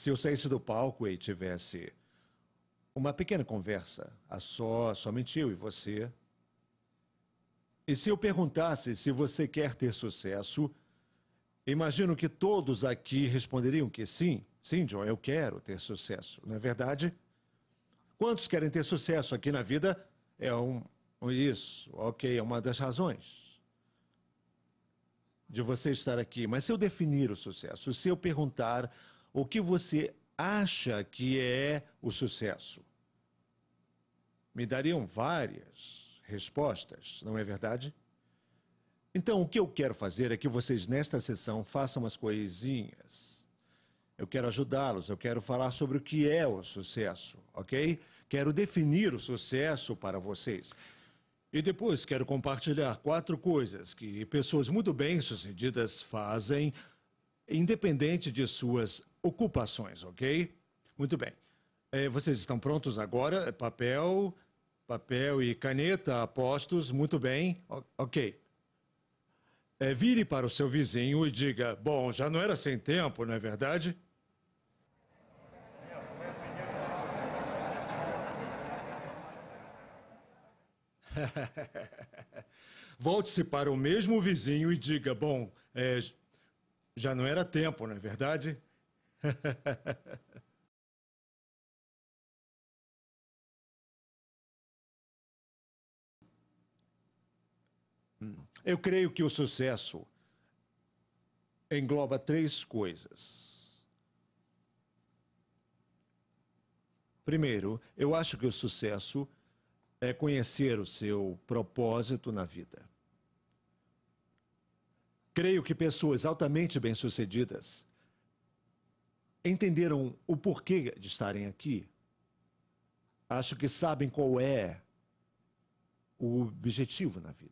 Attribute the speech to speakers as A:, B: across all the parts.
A: Se eu saísse do palco e tivesse uma pequena conversa, a só, somente eu e você, e se eu perguntasse se você quer ter sucesso, imagino que todos aqui responderiam que sim, sim, John, eu quero ter sucesso, não é verdade? Quantos querem ter sucesso aqui na vida? É um. Isso, ok, é uma das razões de você estar aqui. Mas se eu definir o sucesso, se eu perguntar o que você acha que é o sucesso? Me dariam várias respostas, não é verdade? Então, o que eu quero fazer é que vocês, nesta sessão, façam as coisinhas. Eu quero ajudá-los, eu quero falar sobre o que é o sucesso, ok? Quero definir o sucesso para vocês. E depois quero compartilhar quatro coisas que pessoas muito bem-sucedidas fazem, independente de suas ocupações, ok? Muito bem. É, vocês estão prontos agora? É papel, papel e caneta apostos, muito bem, ok. É, vire para o seu vizinho e diga: Bom, já não era sem tempo, não é verdade? Volte-se para o mesmo vizinho e diga: Bom, é, já não era tempo, não é verdade? Eu creio que o sucesso engloba três coisas. Primeiro, eu acho que o sucesso é conhecer o seu propósito na vida. Creio que pessoas altamente bem-sucedidas entenderam o porquê de estarem aqui. Acho que sabem qual é o objetivo na vida.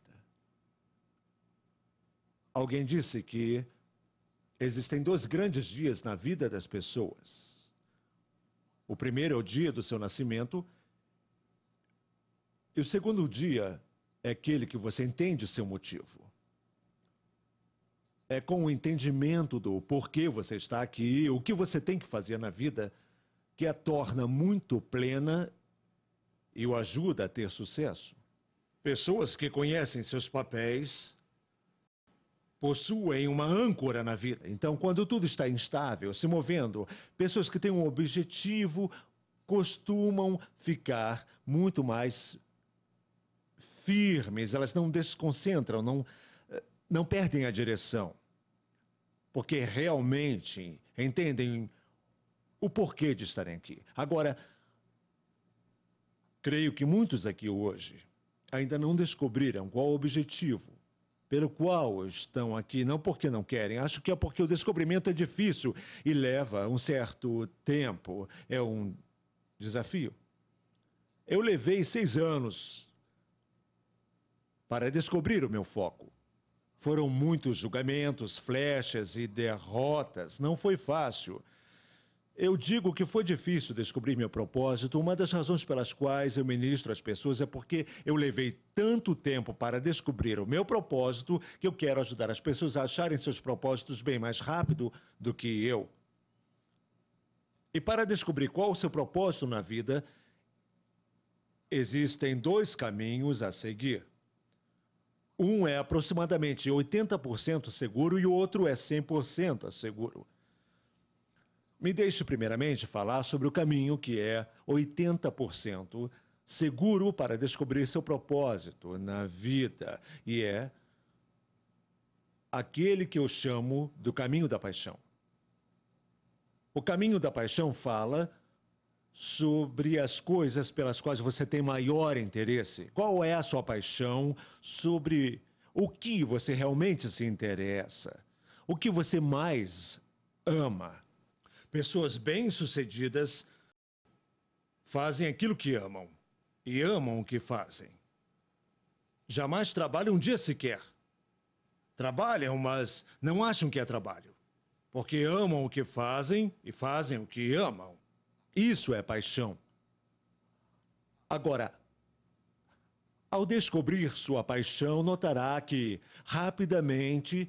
A: Alguém disse que existem dois grandes dias na vida das pessoas. O primeiro é o dia do seu nascimento, e o segundo dia é aquele que você entende seu motivo é, com o entendimento do porquê você está aqui, o que você tem que fazer na vida, que a torna muito plena e o ajuda a ter sucesso. Pessoas que conhecem seus papéis possuem uma âncora na vida. Então, quando tudo está instável, se movendo, pessoas que têm um objetivo costumam ficar muito mais firmes, elas não desconcentram, não, eh, não perdem a direção porque realmente entendem o porquê de estarem aqui. Agora, creio que muitos aqui hoje ainda não descobriram qual o objetivo pelo qual estão aqui, não porque não querem, acho que é porque o descobrimento é difícil e leva um certo tempo, é um desafio. Eu levei seis anos para descobrir o meu foco. Foram muitos julgamentos, flechas e derrotas. Não foi fácil. Eu digo que foi difícil descobrir meu propósito. Uma das razões pelas quais eu ministro às pessoas é porque eu levei tanto tempo para descobrir o meu propósito que eu quero ajudar as pessoas a acharem seus propósitos bem mais rápido do que eu. E para descobrir qual o seu propósito na vida, existem dois caminhos a seguir. Um é aproximadamente 80% seguro e o outro é 100% seguro. Me deixe primeiramente falar sobre o caminho que é 80% seguro para descobrir seu propósito na vida e é aquele que eu chamo do caminho da paixão. O caminho da paixão fala sobre as coisas pelas quais você tem maior interesse. Qual é a sua paixão sobre o que você realmente se interessa? O que você mais ama? Pessoas bem-sucedidas fazem aquilo que amam e amam o que fazem. Jamais trabalham um dia sequer. Trabalham, mas não acham que é trabalho, porque amam o que fazem e fazem o que amam. Isso é paixão. Agora, ao descobrir sua paixão, notará que, rapidamente,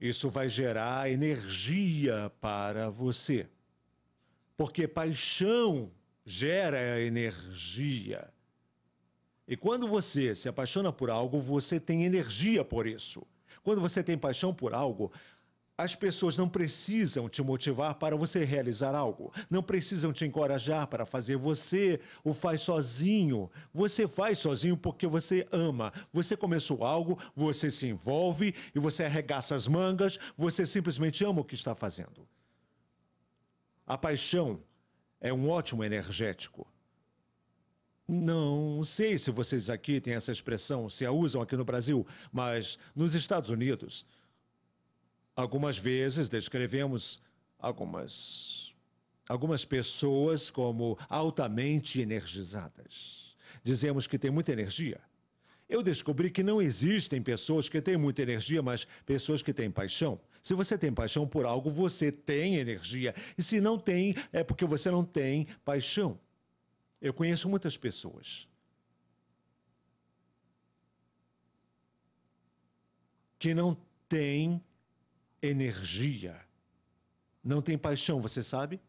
A: isso vai gerar energia para você. Porque paixão gera energia. E quando você se apaixona por algo, você tem energia por isso. Quando você tem paixão por algo, as pessoas não precisam te motivar para você realizar algo, não precisam te encorajar para fazer. Você o faz sozinho. Você faz sozinho porque você ama. Você começou algo, você se envolve e você arregaça as mangas, você simplesmente ama o que está fazendo. A paixão é um ótimo energético. Não sei se vocês aqui têm essa expressão, se a usam aqui no Brasil, mas nos Estados Unidos. Algumas vezes descrevemos algumas, algumas pessoas como altamente energizadas. Dizemos que tem muita energia. Eu descobri que não existem pessoas que têm muita energia, mas pessoas que têm paixão. Se você tem paixão por algo, você tem energia. E se não tem, é porque você não tem paixão. Eu conheço muitas pessoas que não têm energia. Não tem paixão, você sabe?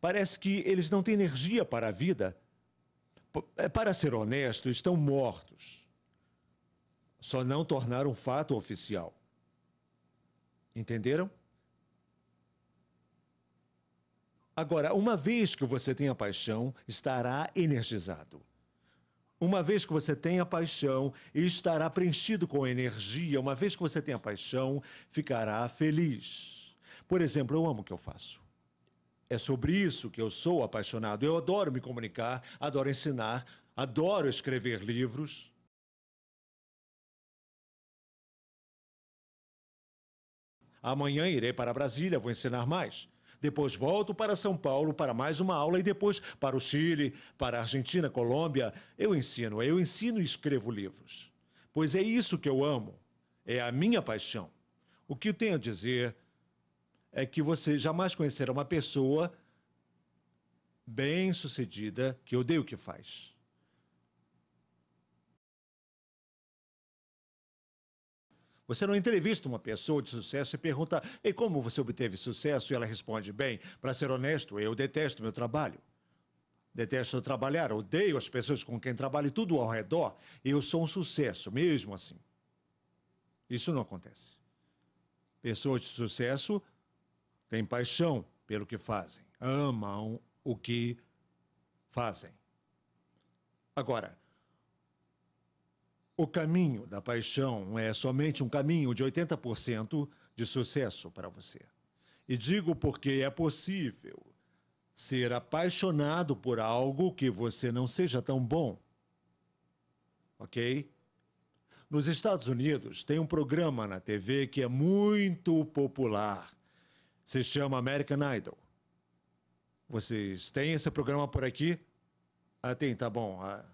A: Parece que eles não têm energia para a vida. É, para ser honesto, estão mortos. Só não tornaram fato oficial. Entenderam? Agora, uma vez que você tenha paixão, estará energizado. Uma vez que você tem a paixão, estará preenchido com energia. Uma vez que você tem a paixão, ficará feliz. Por exemplo, eu amo o que eu faço. É sobre isso que eu sou apaixonado. Eu adoro me comunicar, adoro ensinar, adoro escrever livros. Amanhã irei para Brasília, vou ensinar mais. Depois volto para São Paulo para mais uma aula e depois para o Chile, para a Argentina, Colômbia. Eu ensino, eu ensino e escrevo livros. Pois é isso que eu amo. É a minha paixão. O que eu tenho a dizer é que você jamais conhecerá uma pessoa bem-sucedida que odeia o que faz. Você não entrevista uma pessoa de sucesso e pergunta: "E como você obteve sucesso?" e ela responde: "Bem, para ser honesto, eu detesto meu trabalho. Detesto trabalhar, odeio as pessoas com quem trabalho e tudo ao redor. Eu sou um sucesso mesmo assim." Isso não acontece. Pessoas de sucesso têm paixão pelo que fazem, amam o que fazem. Agora, o caminho da paixão é somente um caminho de 80% de sucesso para você. E digo porque é possível ser apaixonado por algo que você não seja tão bom. Ok? Nos Estados Unidos tem um programa na TV que é muito popular. Se chama American Idol. Vocês têm esse programa por aqui? Ah, tem, tá bom. Ah,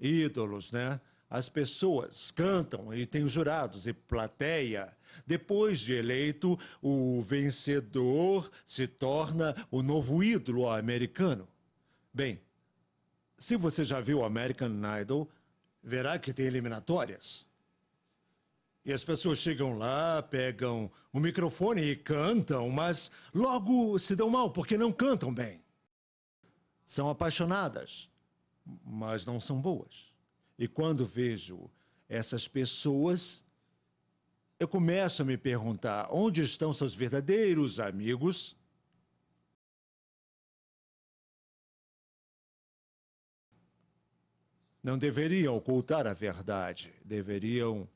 A: ídolos, né? As pessoas cantam e tem jurados e plateia. Depois de eleito, o vencedor se torna o novo ídolo americano. Bem, se você já viu American Idol, verá que tem eliminatórias. E as pessoas chegam lá, pegam o microfone e cantam, mas logo se dão mal porque não cantam bem. São apaixonadas, mas não são boas. E quando vejo essas pessoas, eu começo a me perguntar: onde estão seus verdadeiros amigos? Não deveriam ocultar a verdade, deveriam.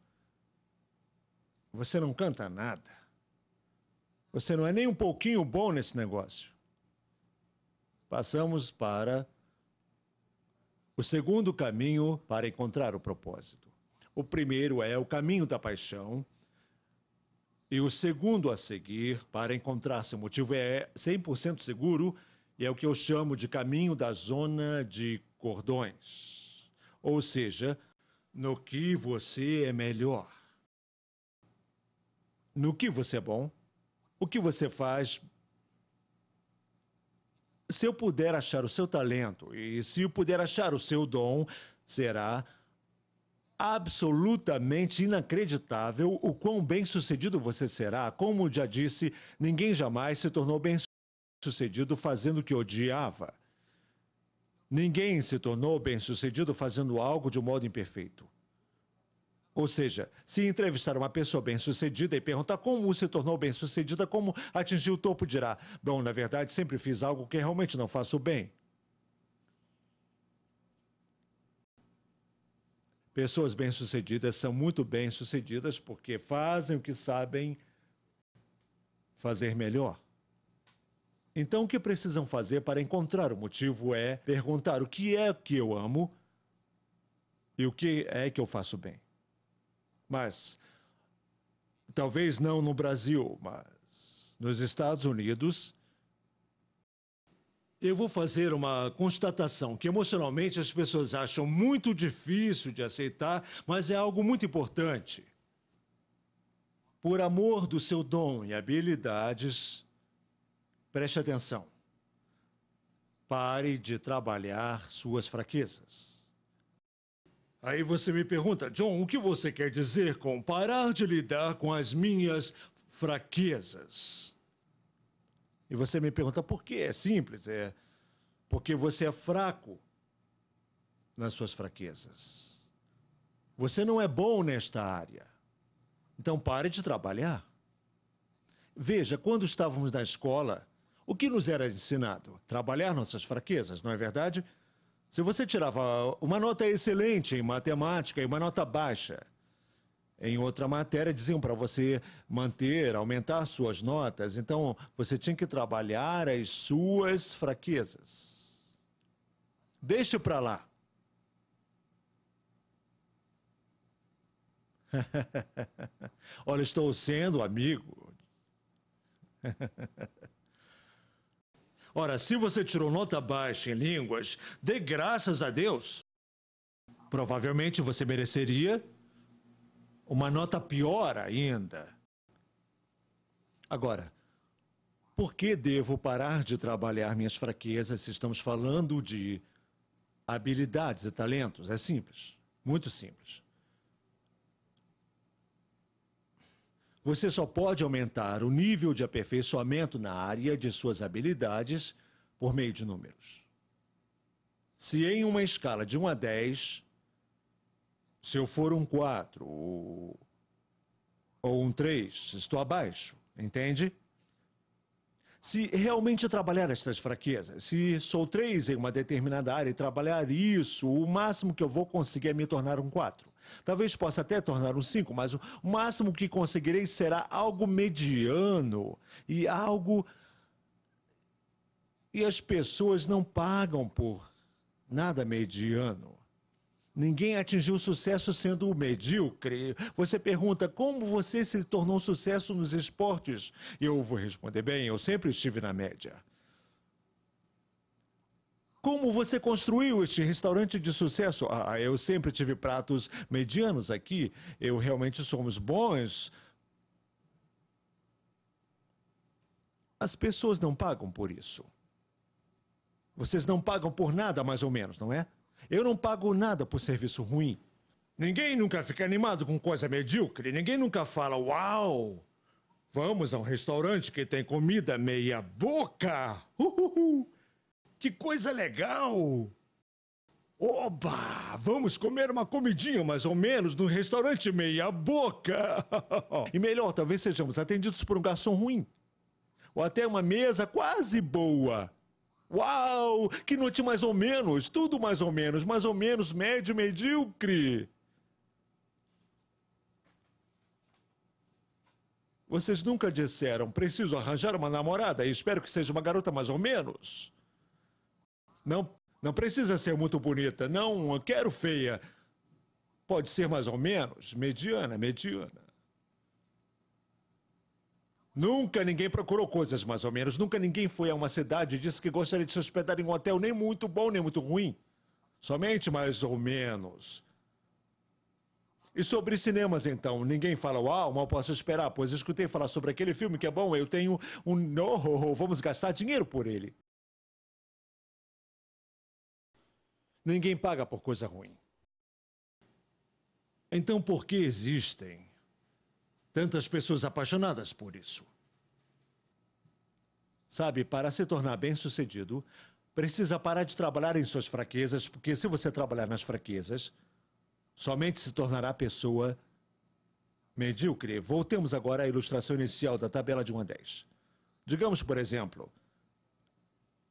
A: Você não canta nada. Você não é nem um pouquinho bom nesse negócio. Passamos para o segundo caminho para encontrar o propósito. O primeiro é o caminho da paixão. E o segundo a seguir para encontrar seu motivo é 100% seguro e é o que eu chamo de caminho da zona de cordões. Ou seja, no que você é melhor. No que você é bom, o que você faz se eu puder achar o seu talento e se eu puder achar o seu dom, será absolutamente inacreditável o quão bem-sucedido você será. Como já disse, ninguém jamais se tornou bem-sucedido fazendo o que odiava. Ninguém se tornou bem-sucedido fazendo algo de um modo imperfeito. Ou seja, se entrevistar uma pessoa bem-sucedida e perguntar como se tornou bem-sucedida, como atingiu o topo, dirá: Bom, na verdade, sempre fiz algo que realmente não faço bem. Pessoas bem-sucedidas são muito bem-sucedidas porque fazem o que sabem fazer melhor. Então, o que precisam fazer para encontrar o motivo é perguntar o que é que eu amo e o que é que eu faço bem. Mas, talvez não no Brasil, mas nos Estados Unidos, eu vou fazer uma constatação que emocionalmente as pessoas acham muito difícil de aceitar, mas é algo muito importante. Por amor do seu dom e habilidades, preste atenção. Pare de trabalhar suas fraquezas. Aí você me pergunta, John, o que você quer dizer com parar de lidar com as minhas fraquezas? E você me pergunta por quê? É simples, é porque você é fraco nas suas fraquezas. Você não é bom nesta área. Então pare de trabalhar. Veja, quando estávamos na escola, o que nos era ensinado? Trabalhar nossas fraquezas, não é verdade? Se você tirava uma nota excelente em matemática e uma nota baixa em outra matéria, diziam para você manter, aumentar suas notas, então você tinha que trabalhar as suas fraquezas. Deixe para lá. Olha, estou sendo amigo. Ora, se você tirou nota baixa em línguas, dê graças a Deus. Provavelmente você mereceria uma nota pior ainda. Agora, por que devo parar de trabalhar minhas fraquezas se estamos falando de habilidades e talentos? É simples, muito simples. Você só pode aumentar o nível de aperfeiçoamento na área de suas habilidades por meio de números. Se em uma escala de 1 a 10, se eu for um 4 ou, um 3, estou abaixo, entende? Se realmente trabalhar estas fraquezas, se sou 3 em uma determinada área e trabalhar isso, o máximo que eu vou conseguir é me tornar um 4. Talvez possa até tornar um 5, mas o máximo que conseguirei será algo mediano e algo. E as pessoas não pagam por nada mediano. Ninguém atingiu sucesso sendo medíocre. Você pergunta como você se tornou sucesso nos esportes. Eu vou responder bem, eu sempre estive na média. Como você construiu este restaurante de sucesso? Ah, ah, eu sempre tive pratos medianos aqui. Eu realmente somos bons. As pessoas não pagam por isso. Vocês não pagam por nada, mais ou menos, não é? Eu não pago nada por serviço ruim. Ninguém nunca fica animado com coisa medíocre. Ninguém nunca fala, uau! Vamos a um restaurante que tem comida meia boca! Uhuhu. Que coisa legal! Oba! Vamos comer uma comidinha mais ou menos no restaurante Meia Boca! e melhor, talvez sejamos atendidos por um garçom ruim. Ou até uma mesa quase boa. Uau! Que noite mais ou menos! Tudo mais ou menos, mais ou menos médio, medíocre! Vocês nunca disseram, preciso arranjar uma namorada e espero que seja uma garota mais ou menos. Não, não precisa ser muito bonita, não quero feia. Pode ser mais ou menos, mediana, mediana. Nunca ninguém procurou coisas mais ou menos. Nunca ninguém foi a uma cidade e disse que gostaria de se hospedar em um hotel nem muito bom nem muito ruim. Somente mais ou menos. E sobre cinemas, então? Ninguém fala, uau, mal posso esperar, pois escutei falar sobre aquele filme que é bom, eu tenho um. Oh, vamos gastar dinheiro por ele. Ninguém paga por coisa ruim. Então, por que existem tantas pessoas apaixonadas por isso? Sabe, para se tornar bem-sucedido, precisa parar de trabalhar em suas fraquezas, porque se você trabalhar nas fraquezas, somente se tornará pessoa medíocre. Voltemos agora à ilustração inicial da tabela de 1 a 10. Digamos, por exemplo,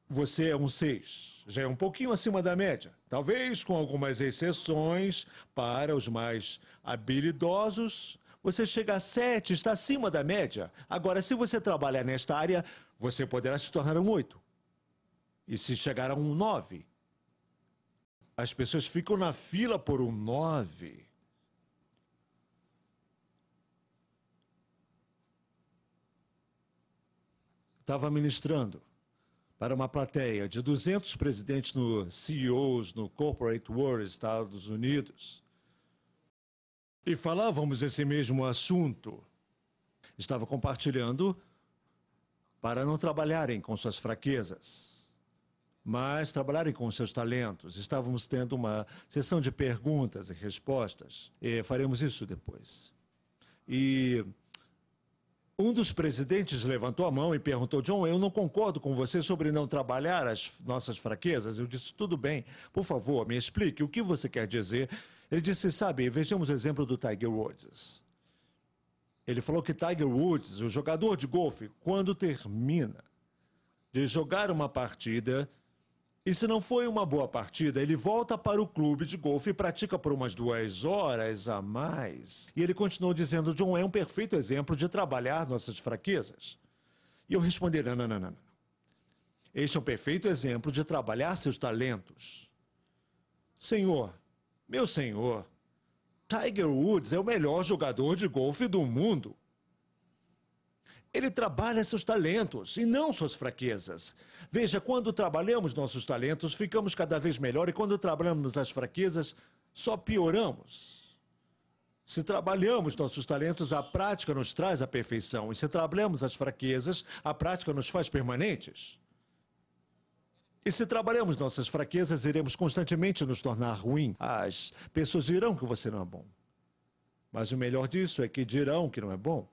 A: você é um 6, já é um pouquinho acima da média, talvez com algumas exceções para os mais habilidosos. Você chega a 7, está acima da média. Agora, se você trabalhar nesta área, você poderá se tornar um 8. E se chegar a um 9, as pessoas ficam na fila por um 9. Estava ministrando para uma plateia de 200 presidentes no CEOs, no Corporate World Estados Unidos, e falávamos esse mesmo assunto. Estava compartilhando para não trabalharem com suas fraquezas, mas trabalharem com seus talentos. Estávamos tendo uma sessão de perguntas e respostas, e faremos isso depois. E um dos presidentes levantou a mão e perguntou: John, eu não concordo com você sobre não trabalhar as nossas fraquezas. Eu disse: tudo bem, por favor, me explique o que você quer dizer. Ele disse: sabe, vejamos o exemplo do Tiger Woods. Ele falou que Tiger Woods, o jogador de golfe, quando termina de jogar uma partida, e se não foi uma boa partida, ele volta para o clube de golfe e pratica por umas duas horas a mais. E ele continuou dizendo: John é um perfeito exemplo de trabalhar nossas fraquezas. E eu respondi: não, não, não, não. Este é um perfeito exemplo de trabalhar seus talentos. Senhor, meu senhor, Tiger Woods é o melhor jogador de golfe do mundo. Ele trabalha seus talentos e não suas fraquezas. Veja, quando trabalhamos nossos talentos, ficamos cada vez melhor e quando trabalhamos as fraquezas, só pioramos. Se trabalhamos nossos talentos, a prática nos traz a perfeição. E se trabalhamos as fraquezas, a prática nos faz permanentes. E se trabalhamos nossas fraquezas, iremos constantemente nos tornar ruim. As pessoas dirão que você não é bom. Mas o melhor disso é que dirão que não é bom.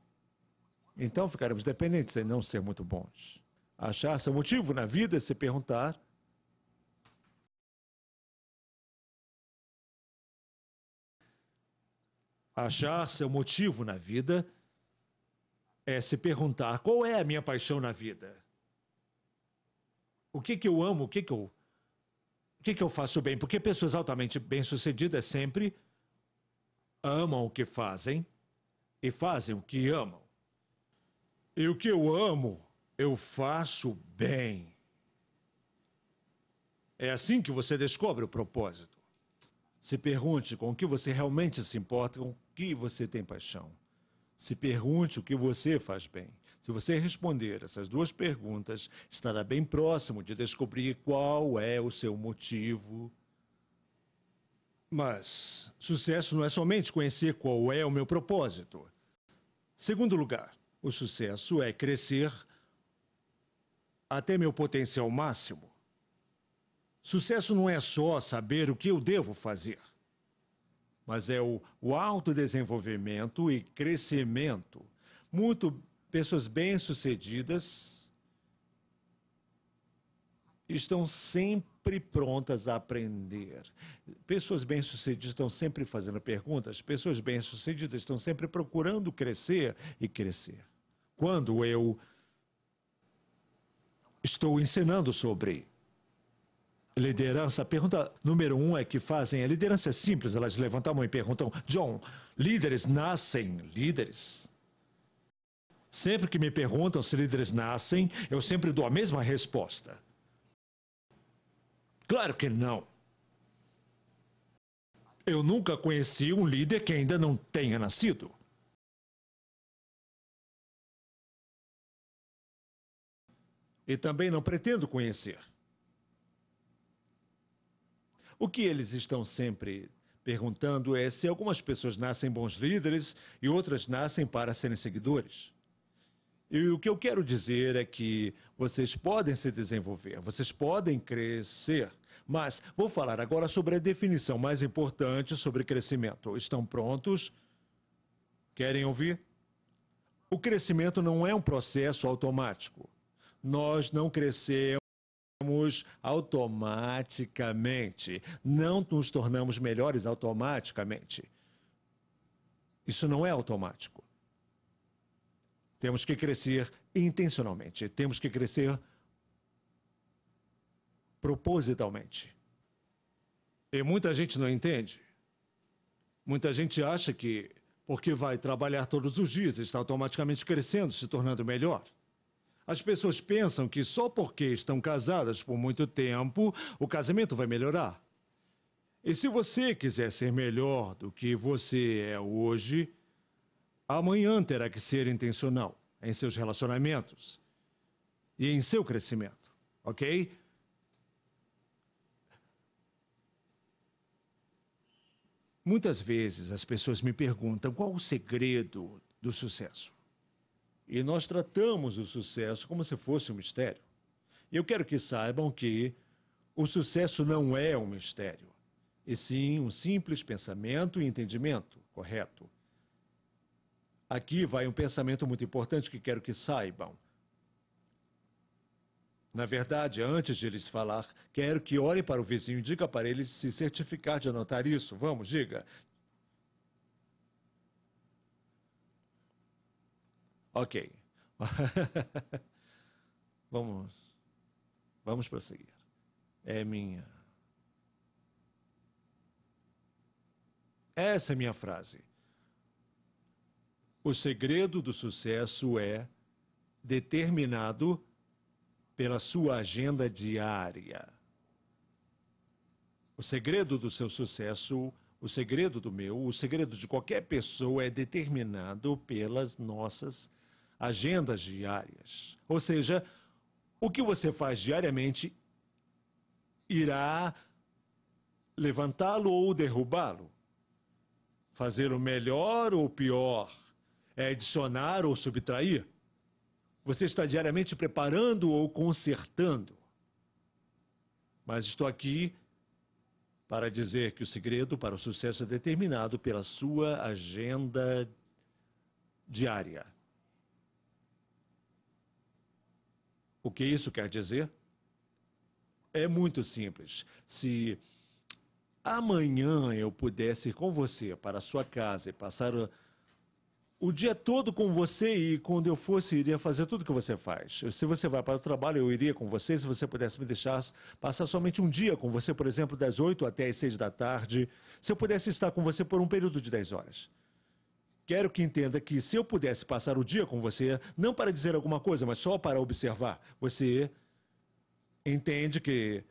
A: Então ficaremos dependentes em não ser muito bons. Achar seu motivo na vida é se perguntar Achar seu motivo na vida é se perguntar qual é a minha paixão na vida. O que que eu amo? O que que eu o que que eu faço bem? Porque pessoas altamente bem-sucedidas sempre amam o que fazem e fazem o que amam. E o que eu amo, eu faço bem. É assim que você descobre o propósito. Se pergunte com o que você realmente se importa, com o que você tem paixão. Se pergunte o que você faz bem. Se você responder essas duas perguntas, estará bem próximo de descobrir qual é o seu motivo. Mas sucesso não é somente conhecer qual é o meu propósito. Segundo lugar, o sucesso é crescer até meu potencial máximo. Sucesso não é só saber o que eu devo fazer, mas é o, o autodesenvolvimento e crescimento. Muito pessoas bem-sucedidas estão sempre prontas a aprender. Pessoas bem-sucedidas estão sempre fazendo perguntas, pessoas bem-sucedidas estão sempre procurando crescer e crescer quando eu estou ensinando sobre liderança, a pergunta número um é que fazem. A liderança é simples, elas levantam a mão e perguntam: John, líderes nascem líderes? Sempre que me perguntam se líderes nascem, eu sempre dou a mesma resposta. Claro que não. Eu nunca conheci um líder que ainda não tenha nascido. e também não pretendo conhecer. O que eles estão sempre perguntando é se algumas pessoas nascem bons líderes e outras nascem para serem seguidores. E o que eu quero dizer é que vocês podem se desenvolver, vocês podem crescer. Mas vou falar agora sobre a definição mais importante sobre crescimento. Estão prontos? Querem ouvir? O crescimento não é um processo automático nós não crescemos automaticamente, não nos tornamos melhores automaticamente. Isso não é automático. Temos que crescer intencionalmente, temos que crescer propositalmente. E muita gente não entende. Muita gente acha que porque vai trabalhar todos os dias, está automaticamente crescendo, se tornando melhor. As pessoas pensam que só porque estão casadas por muito tempo, o casamento vai melhorar. E se você quiser ser melhor do que você é hoje, amanhã terá que ser intencional em seus relacionamentos e em seu crescimento, ok? Muitas vezes as pessoas me perguntam qual o segredo do sucesso. E nós tratamos o sucesso como se fosse um mistério. E eu quero que saibam que o sucesso não é um mistério, e sim um simples pensamento e entendimento correto. Aqui vai um pensamento muito importante que quero que saibam. Na verdade, antes de lhes falar, quero que olhem para o vizinho e diga para ele se certificar de anotar isso. Vamos, diga. Ok. vamos, vamos prosseguir. É minha. Essa é minha frase. O segredo do sucesso é determinado pela sua agenda diária. O segredo do seu sucesso, o segredo do meu, o segredo de qualquer pessoa é determinado pelas nossas agendas diárias. Ou seja, o que você faz diariamente irá levantá-lo ou derrubá-lo, fazer o melhor ou pior, é adicionar ou subtrair. Você está diariamente preparando ou consertando. Mas estou aqui para dizer que o segredo para o sucesso é determinado pela sua agenda diária. O que isso quer dizer? É muito simples. Se amanhã eu pudesse ir com você para a sua casa e passar o dia todo com você e quando eu fosse iria fazer tudo que você faz. Se você vai para o trabalho, eu iria com você, se você pudesse me deixar passar somente um dia com você, por exemplo, das 8 até as 6 da tarde, se eu pudesse estar com você por um período de 10 horas. Quero que entenda que se eu pudesse passar o dia com você, não para dizer alguma coisa, mas só para observar, você entende que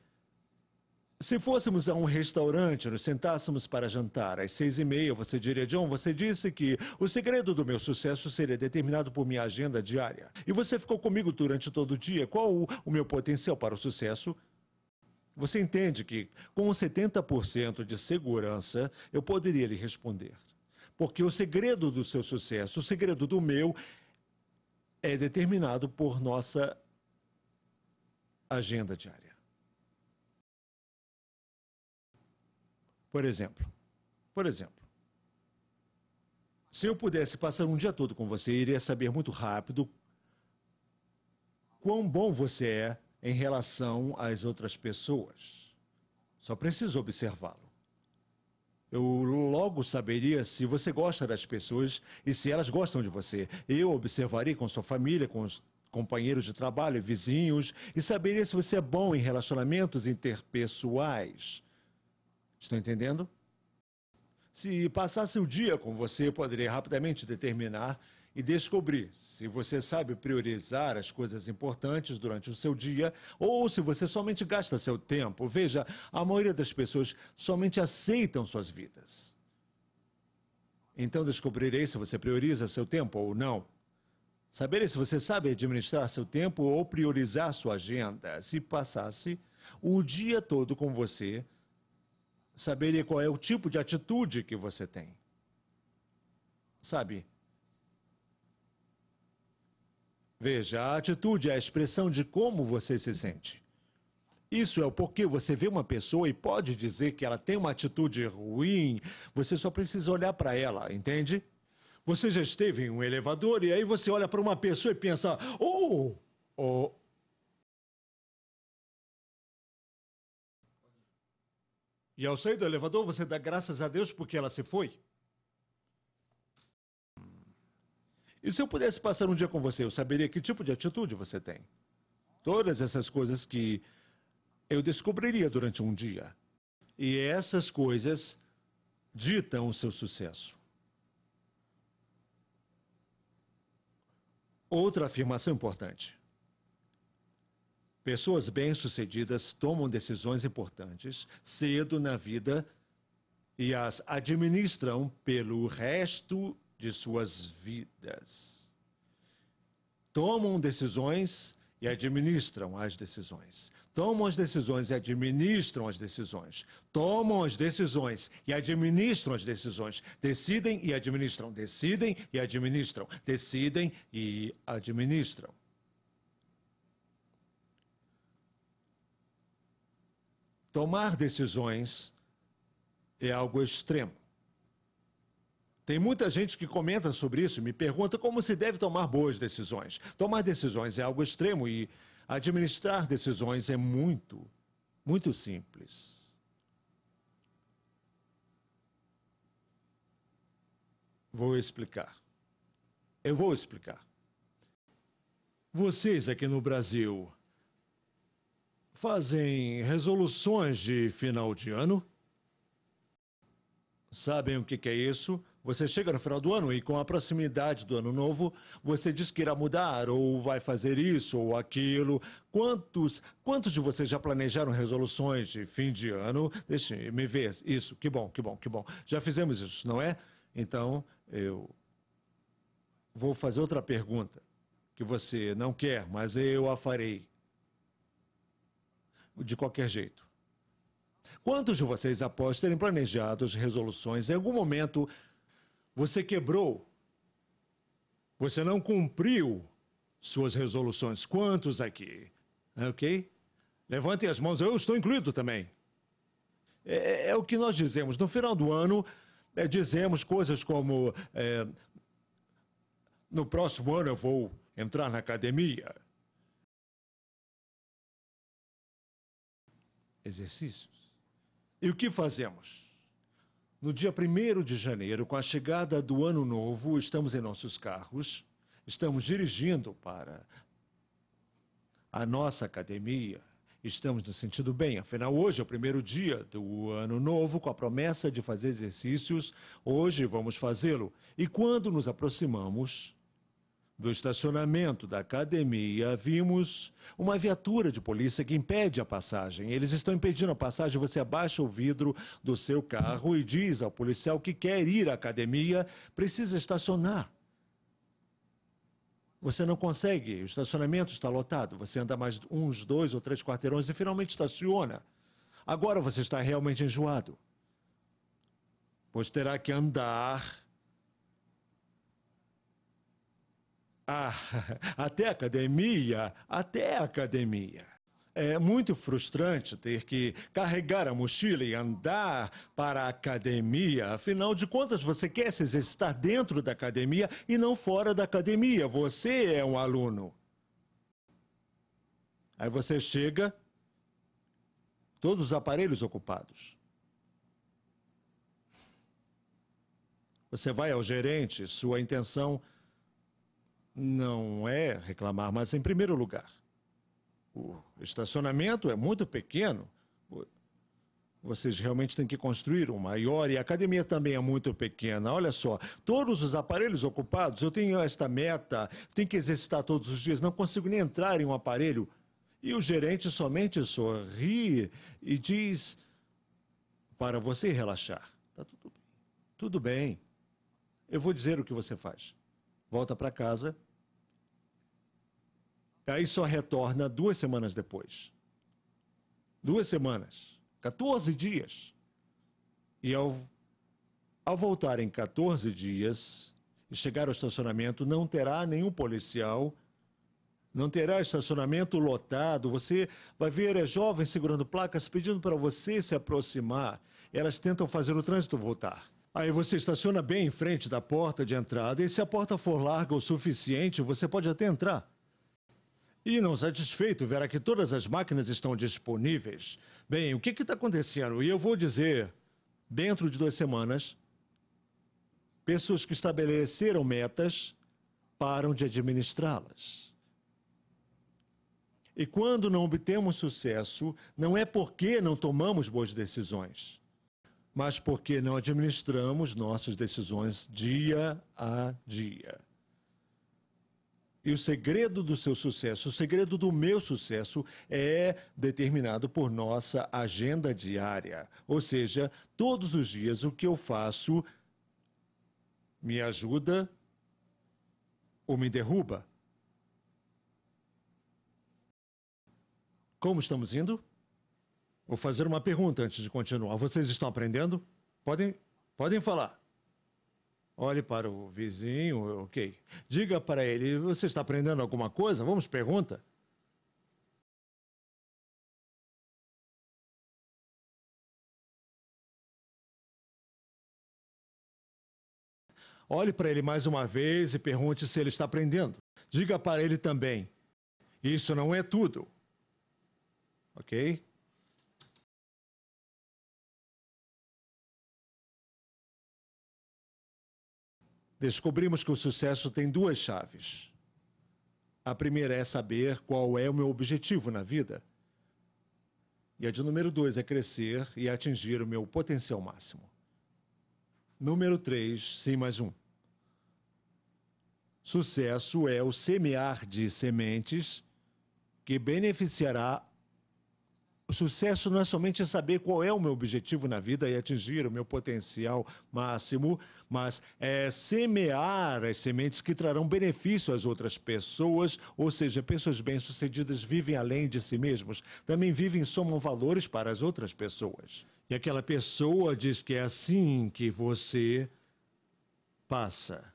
A: se fôssemos a um restaurante, nos sentássemos para jantar às seis e meia, você diria, John, você disse que o segredo do meu sucesso seria determinado por minha agenda diária. E você ficou comigo durante todo o dia. Qual o, meu potencial para o sucesso? Você entende que, com 70% de segurança, eu poderia lhe responder. Porque o segredo do seu sucesso, o segredo do meu, é determinado por nossa agenda diária. Por exemplo, por exemplo, se eu pudesse passar um dia todo com você, iria saber muito rápido quão bom você é em relação às outras pessoas. Só preciso observá-lo eu logo saberia se você gosta das pessoas e se elas gostam de você. Eu observaria com sua família, com os companheiros de trabalho, vizinhos, e saberia se você é bom em relacionamentos interpessoais. Estão entendendo? Se passasse o dia com você, poderia rapidamente determinar e descobrir se você sabe priorizar as coisas importantes durante o seu dia ou se você somente gasta seu tempo. Veja, a maioria das pessoas somente aceitam suas vidas. Então descobrirei se você prioriza seu tempo ou não. Saberei se você sabe administrar seu tempo ou priorizar sua agenda. Se passasse o dia todo com você, saberia qual é o tipo de atitude que você tem. Sabe, Veja, a atitude é a expressão de como você se sente. Isso é o porquê você vê uma pessoa e pode dizer que ela tem uma atitude ruim, você só precisa olhar para ela, entende? Você já esteve em um elevador e aí você olha para uma pessoa e pensa: oh, "Oh, oh, E ao sair do elevador, você dá graças a Deus porque ela se foi? E se eu pudesse passar um dia com você, eu saberia que tipo de atitude você tem. Todas essas coisas que eu descobriria durante um dia. E essas coisas ditam o seu sucesso. Outra afirmação importante. Pessoas bem-sucedidas tomam decisões importantes cedo na vida e as administram pelo resto de suas vidas. Tomam decisões e administram as decisões. Tomam as decisões e administram as decisões. Tomam as decisões e administram as decisões. Decidem e administram. Decidem e administram. Decidem e administram. Tomar decisões é algo extremo. Tem muita gente que comenta sobre isso e me pergunta como se deve tomar boas decisões. Tomar decisões é algo extremo e administrar decisões é muito, muito simples. Vou explicar. Eu vou explicar. Vocês aqui no Brasil fazem resoluções de final de ano? Sabem o que é isso? Você chega no final do ano e, com a proximidade do ano novo, você diz que irá mudar, ou vai fazer isso ou aquilo. Quantos, quantos de vocês já planejaram resoluções de fim de ano? Deixe me ver isso. Que bom, que bom, que bom. Já fizemos isso, não é? Então, eu vou fazer outra pergunta que você não quer, mas eu a farei. De qualquer jeito. Quantos de vocês, após terem planejado as resoluções, em algum momento você quebrou. Você não cumpriu suas resoluções. Quantos aqui? É, ok? Levantem as mãos, eu estou incluído também. É, é, é o que nós dizemos. No final do ano, é, dizemos coisas como: é, no próximo ano eu vou entrar na academia. Exercícios. E o que fazemos? No dia 1 de janeiro, com a chegada do ano novo, estamos em nossos carros, estamos dirigindo para a nossa academia. Estamos no sentido bem, afinal, hoje é o primeiro dia do ano novo, com a promessa de fazer exercícios. Hoje vamos fazê-lo. E quando nos aproximamos do estacionamento da academia, vimos uma viatura de polícia que impede a passagem. Eles estão impedindo a passagem. Você abaixa o vidro do seu carro e diz ao policial que quer ir à academia, precisa estacionar. Você não consegue, o estacionamento está lotado. Você anda mais uns dois ou três quarteirões e finalmente estaciona. Agora você está realmente enjoado, pois terá que andar Ah, até a academia, até a academia. É muito frustrante ter que carregar a mochila e andar para a academia. Afinal de contas, você quer se exercitar dentro da academia e não fora da academia. Você é um aluno. Aí você chega, todos os aparelhos ocupados. Você vai ao gerente, sua intenção não é reclamar, mas em primeiro lugar, o estacionamento é muito pequeno. Vocês realmente têm que construir um maior e a academia também é muito pequena. Olha só, todos os aparelhos ocupados, eu tenho esta meta, tenho que exercitar todos os dias, não consigo nem entrar em um aparelho. E o gerente somente sorri e diz para você relaxar. Tá tudo bem. Tudo bem. Eu vou dizer o que você faz volta para casa. Aí só retorna duas semanas depois. Duas semanas. 14 dias. E ao, ao voltar em 14 dias e chegar ao estacionamento, não terá nenhum policial, não terá estacionamento lotado. Você vai ver é, jovens segurando placas pedindo para você se aproximar. Elas tentam fazer o trânsito voltar. Aí você estaciona bem em frente da porta de entrada e se a porta for larga o suficiente, você pode até entrar. E não satisfeito, verá que todas as máquinas estão disponíveis. Bem, o que está acontecendo? E eu vou dizer, dentro de duas semanas, pessoas que estabeleceram metas param de administrá-las. E quando não obtemos sucesso, não é porque não tomamos boas decisões mas porque não administramos nossas decisões dia a dia. E o segredo do seu sucesso, o segredo do meu sucesso é determinado por nossa agenda diária. Ou seja, todos os dias o que eu faço me ajuda ou me derruba. Como estamos indo? Vou fazer uma pergunta antes de continuar. Vocês estão aprendendo? Podem, podem falar. Olhe para o vizinho, ok. Diga para ele: você está aprendendo alguma coisa? Vamos, pergunta. Olhe para ele mais uma vez e pergunte se ele está aprendendo. Diga para ele também: Isso não é tudo. Ok? descobrimos que o sucesso tem duas chaves. A primeira é saber qual é o meu objetivo na vida. E a de número dois é crescer e atingir o meu potencial máximo. Número três, sim, mais um. Sucesso é o semear de sementes que beneficiará o sucesso não é somente saber qual é o meu objetivo na vida e atingir o meu potencial máximo, mas é semear as sementes que trarão benefício às outras pessoas, ou seja, pessoas bem-sucedidas vivem além de si mesmos, também vivem e somam valores para as outras pessoas. E aquela pessoa diz que é assim que você passa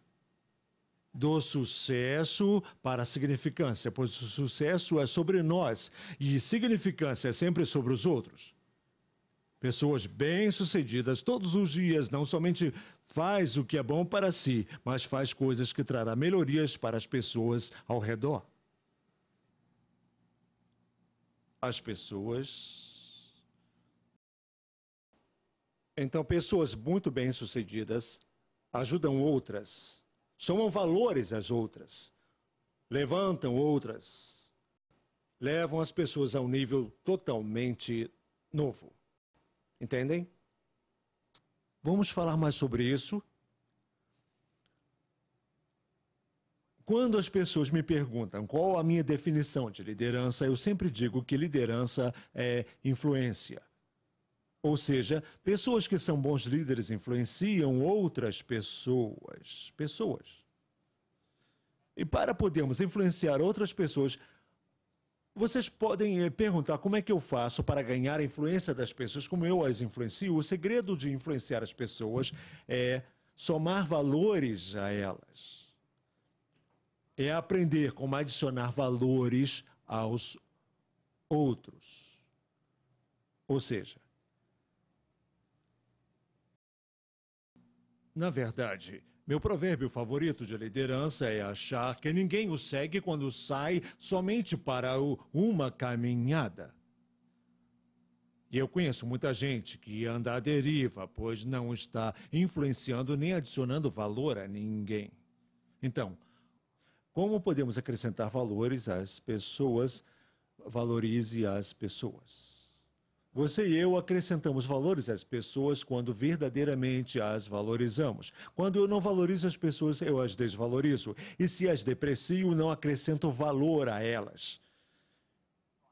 A: do sucesso para a significância, pois o sucesso é sobre nós e significância é sempre sobre os outros. Pessoas bem-sucedidas todos os dias não somente faz o que é bom para si, mas faz coisas que trará melhorias para as pessoas ao redor. As pessoas Então pessoas muito bem-sucedidas ajudam outras somam valores às outras, levantam outras, levam as pessoas a um nível totalmente novo. Entendem? Vamos falar mais sobre isso. Quando as pessoas me perguntam qual a minha definição de liderança, eu sempre digo que liderança é influência. Ou seja, pessoas que são bons líderes influenciam outras pessoas. Pessoas. E para podermos influenciar outras pessoas, vocês podem eh, perguntar como é que eu faço para ganhar a influência das pessoas, como eu as influencio. O segredo de influenciar as pessoas é somar valores a elas. É aprender como adicionar valores aos outros. Ou seja, Na verdade, meu provérbio favorito de liderança é achar que ninguém o segue quando sai somente para uma caminhada. E eu conheço muita gente que anda à deriva, pois não está influenciando nem adicionando valor a ninguém. Então, como podemos acrescentar valores às pessoas? Valorize as pessoas. Você e eu acrescentamos valores às pessoas quando verdadeiramente as valorizamos. Quando eu não valorizo as pessoas, eu as desvalorizo. E se as deprecio, não acrescento valor a elas.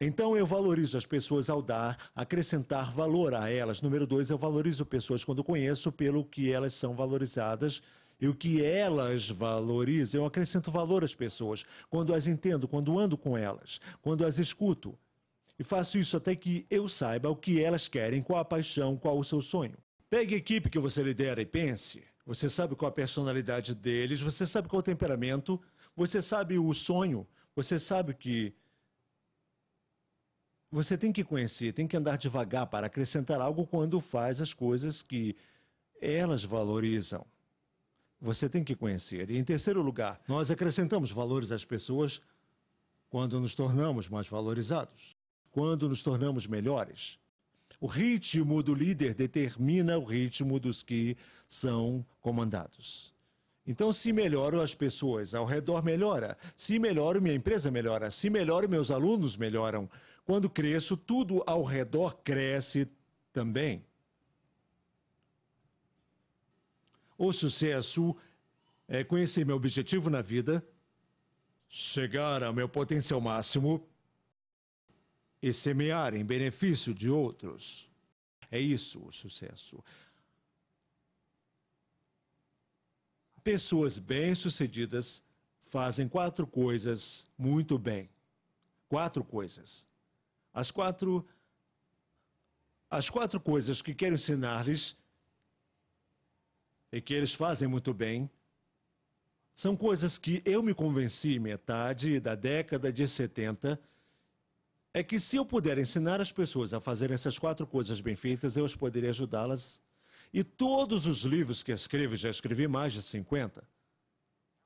A: Então eu valorizo as pessoas ao dar, acrescentar valor a elas. Número dois, eu valorizo pessoas quando conheço pelo que elas são valorizadas e o que elas valorizam. Eu acrescento valor às pessoas quando as entendo, quando ando com elas, quando as escuto e faço isso até que eu saiba o que elas querem, qual a paixão, qual o seu sonho. Pegue a equipe que você lidera e pense. Você sabe qual a personalidade deles, você sabe qual o temperamento, você sabe o sonho, você sabe que. Você tem que conhecer, tem que andar devagar para acrescentar algo quando faz as coisas que elas valorizam. Você tem que conhecer. E em terceiro lugar, nós acrescentamos valores às pessoas quando nos tornamos mais valorizados quando nos tornamos melhores. O ritmo do líder determina o ritmo dos que são comandados. Então, se melhoro as pessoas ao redor, melhora. Se melhoro, minha empresa melhora. Se melhoro, meus alunos melhoram. Quando cresço, tudo ao redor cresce também. O sucesso é conhecer meu objetivo na vida, chegar ao meu potencial máximo e semear em benefício de outros. É isso o sucesso. Pessoas bem-sucedidas fazem quatro coisas muito bem. Quatro coisas. As quatro as quatro coisas que quero ensinar-lhes e que eles fazem muito bem são coisas que eu me convenci metade da década de 70 é que se eu puder ensinar as pessoas a fazerem essas quatro coisas bem feitas, eu as poderia ajudá-las. E todos os livros que escrevo, já escrevi mais de 50,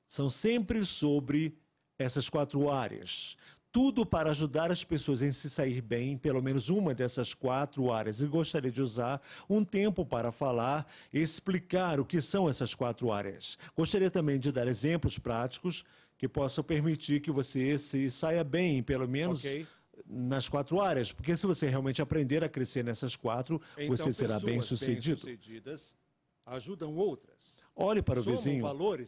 A: são sempre sobre essas quatro áreas. Tudo para ajudar as pessoas a se sair bem em pelo menos uma dessas quatro áreas. E gostaria de usar um tempo para falar e explicar o que são essas quatro áreas. Gostaria também de dar exemplos práticos que possam permitir que você se saia bem pelo menos. Okay nas quatro áreas, porque se você realmente aprender a crescer nessas quatro, então, você será bem sucedido. Bem -sucedidas ajudam outras. Olhe para o Somam vizinho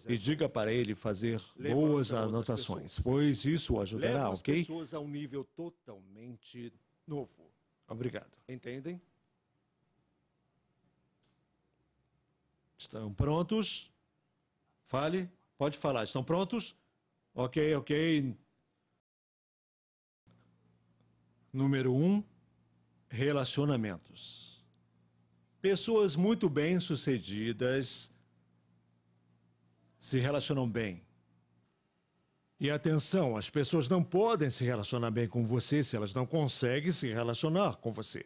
A: e diga para ele fazer boas anotações, pois isso ajudará, ok? pessoas a um nível totalmente novo. Obrigado. Entendem? Estão prontos? Fale. Pode falar. Estão prontos? Ok, ok. Número 1: um, relacionamentos. Pessoas muito bem-sucedidas se relacionam bem. E atenção, as pessoas não podem se relacionar bem com você se elas não conseguem se relacionar com você.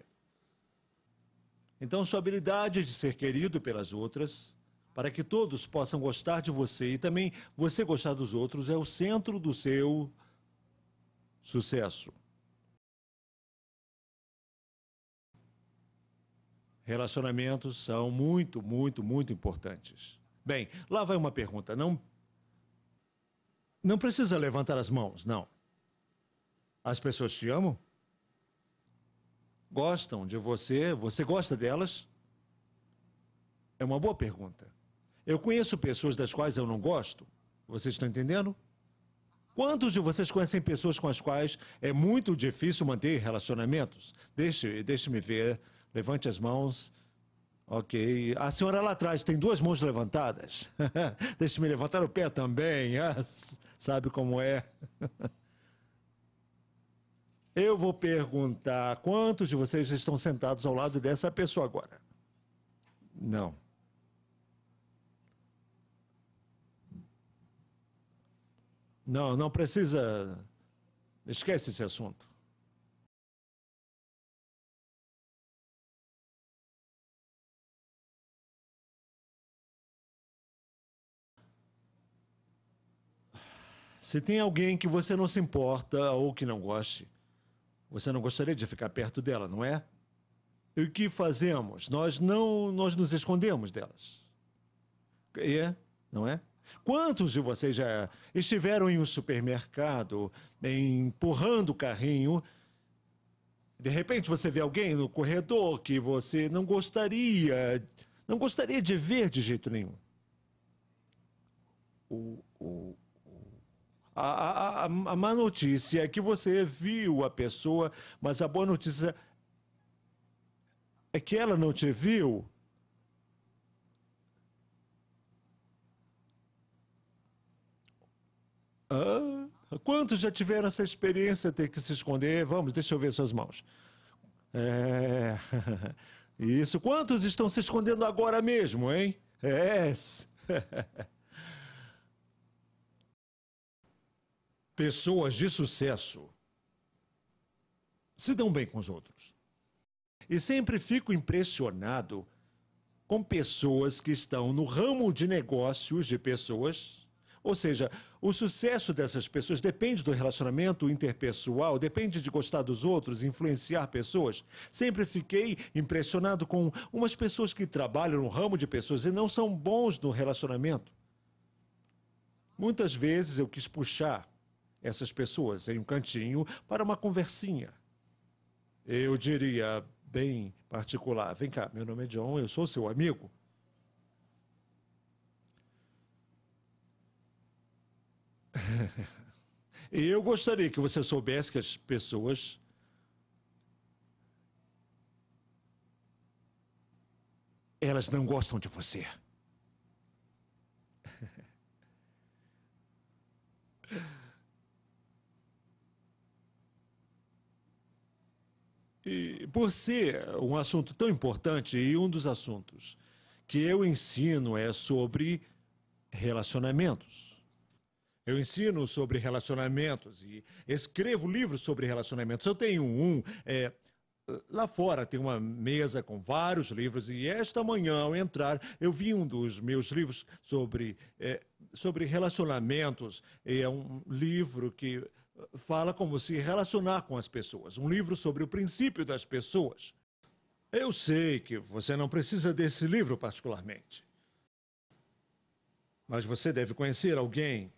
A: Então, sua habilidade de ser querido pelas outras, para que todos possam gostar de você e também você gostar dos outros, é o centro do seu sucesso. Relacionamentos são muito, muito, muito importantes. Bem, lá vai uma pergunta. Não, não precisa levantar as mãos, não. As pessoas te amam? Gostam de você? Você gosta delas? É uma boa pergunta. Eu conheço pessoas das quais eu não gosto. Vocês estão entendendo? Quantos de vocês conhecem pessoas com as quais é muito difícil manter relacionamentos? Deixe-me deixe ver Levante as mãos. Ok. A senhora lá atrás tem duas mãos levantadas. Deixe-me levantar o pé também. Ah, sabe como é? Eu vou perguntar: quantos de vocês estão sentados ao lado dessa pessoa agora? Não. Não, não precisa. Esquece esse assunto. Se tem alguém que você não se importa ou que não goste, você não gostaria de ficar perto dela, não é? E o que fazemos? Nós não nós nos escondemos delas. É, não é? Quantos de vocês já estiveram em um supermercado empurrando o carrinho? De repente você vê alguém no corredor que você não gostaria, não gostaria de ver de jeito nenhum. O, o, a, a, a, a má notícia é que você viu a pessoa, mas a boa notícia é que ela não te viu. Ah, quantos já tiveram essa experiência ter que se esconder? Vamos, deixa eu ver suas mãos. É. Isso. Quantos estão se escondendo agora mesmo, hein? É. Pessoas de sucesso se dão bem com os outros. E sempre fico impressionado com pessoas que estão no ramo de negócios de pessoas. Ou seja, o sucesso dessas pessoas depende do relacionamento interpessoal, depende de gostar dos outros, influenciar pessoas. Sempre fiquei impressionado com umas pessoas que trabalham no ramo de pessoas e não são bons no relacionamento. Muitas vezes eu quis puxar essas pessoas em um cantinho para uma conversinha. Eu diria bem particular: Vem cá, meu nome é John, eu sou seu amigo. eu gostaria que você soubesse que as pessoas. Elas não gostam de você. E por ser um assunto tão importante e um dos assuntos que eu ensino é sobre relacionamentos. Eu ensino sobre relacionamentos e escrevo livros sobre relacionamentos. Eu tenho um. É, lá fora tem uma mesa com vários livros e esta manhã, ao entrar, eu vi um dos meus livros sobre, é, sobre relacionamentos. É um livro que fala como se relacionar com as pessoas, um livro sobre o princípio das pessoas. Eu sei que você não precisa desse livro particularmente. Mas você deve conhecer alguém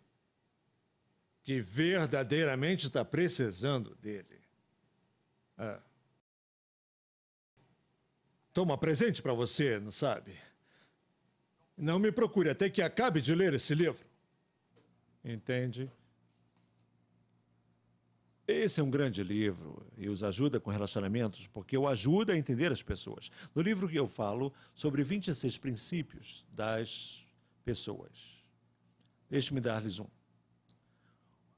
A: que verdadeiramente está precisando dele. É. Toma presente para você, não sabe? Não me procure até que acabe de ler esse livro. Entende? Esse é um grande livro e os ajuda com relacionamentos porque o ajuda a entender as pessoas. No livro que eu falo sobre 26 princípios das pessoas. Deixe-me dar-lhes um.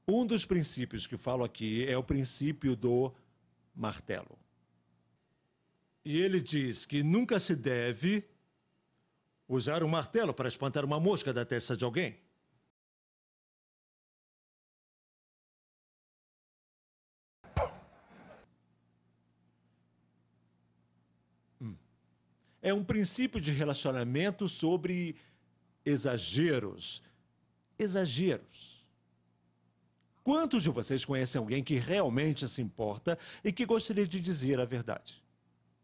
A: Um dos princípios que falo aqui é o princípio do martelo. E ele diz que nunca se deve usar um martelo para espantar uma mosca da testa de alguém. é um princípio de relacionamento sobre exageros. Exageros. Quantos de vocês conhecem alguém que realmente se importa e que gostaria de dizer a verdade?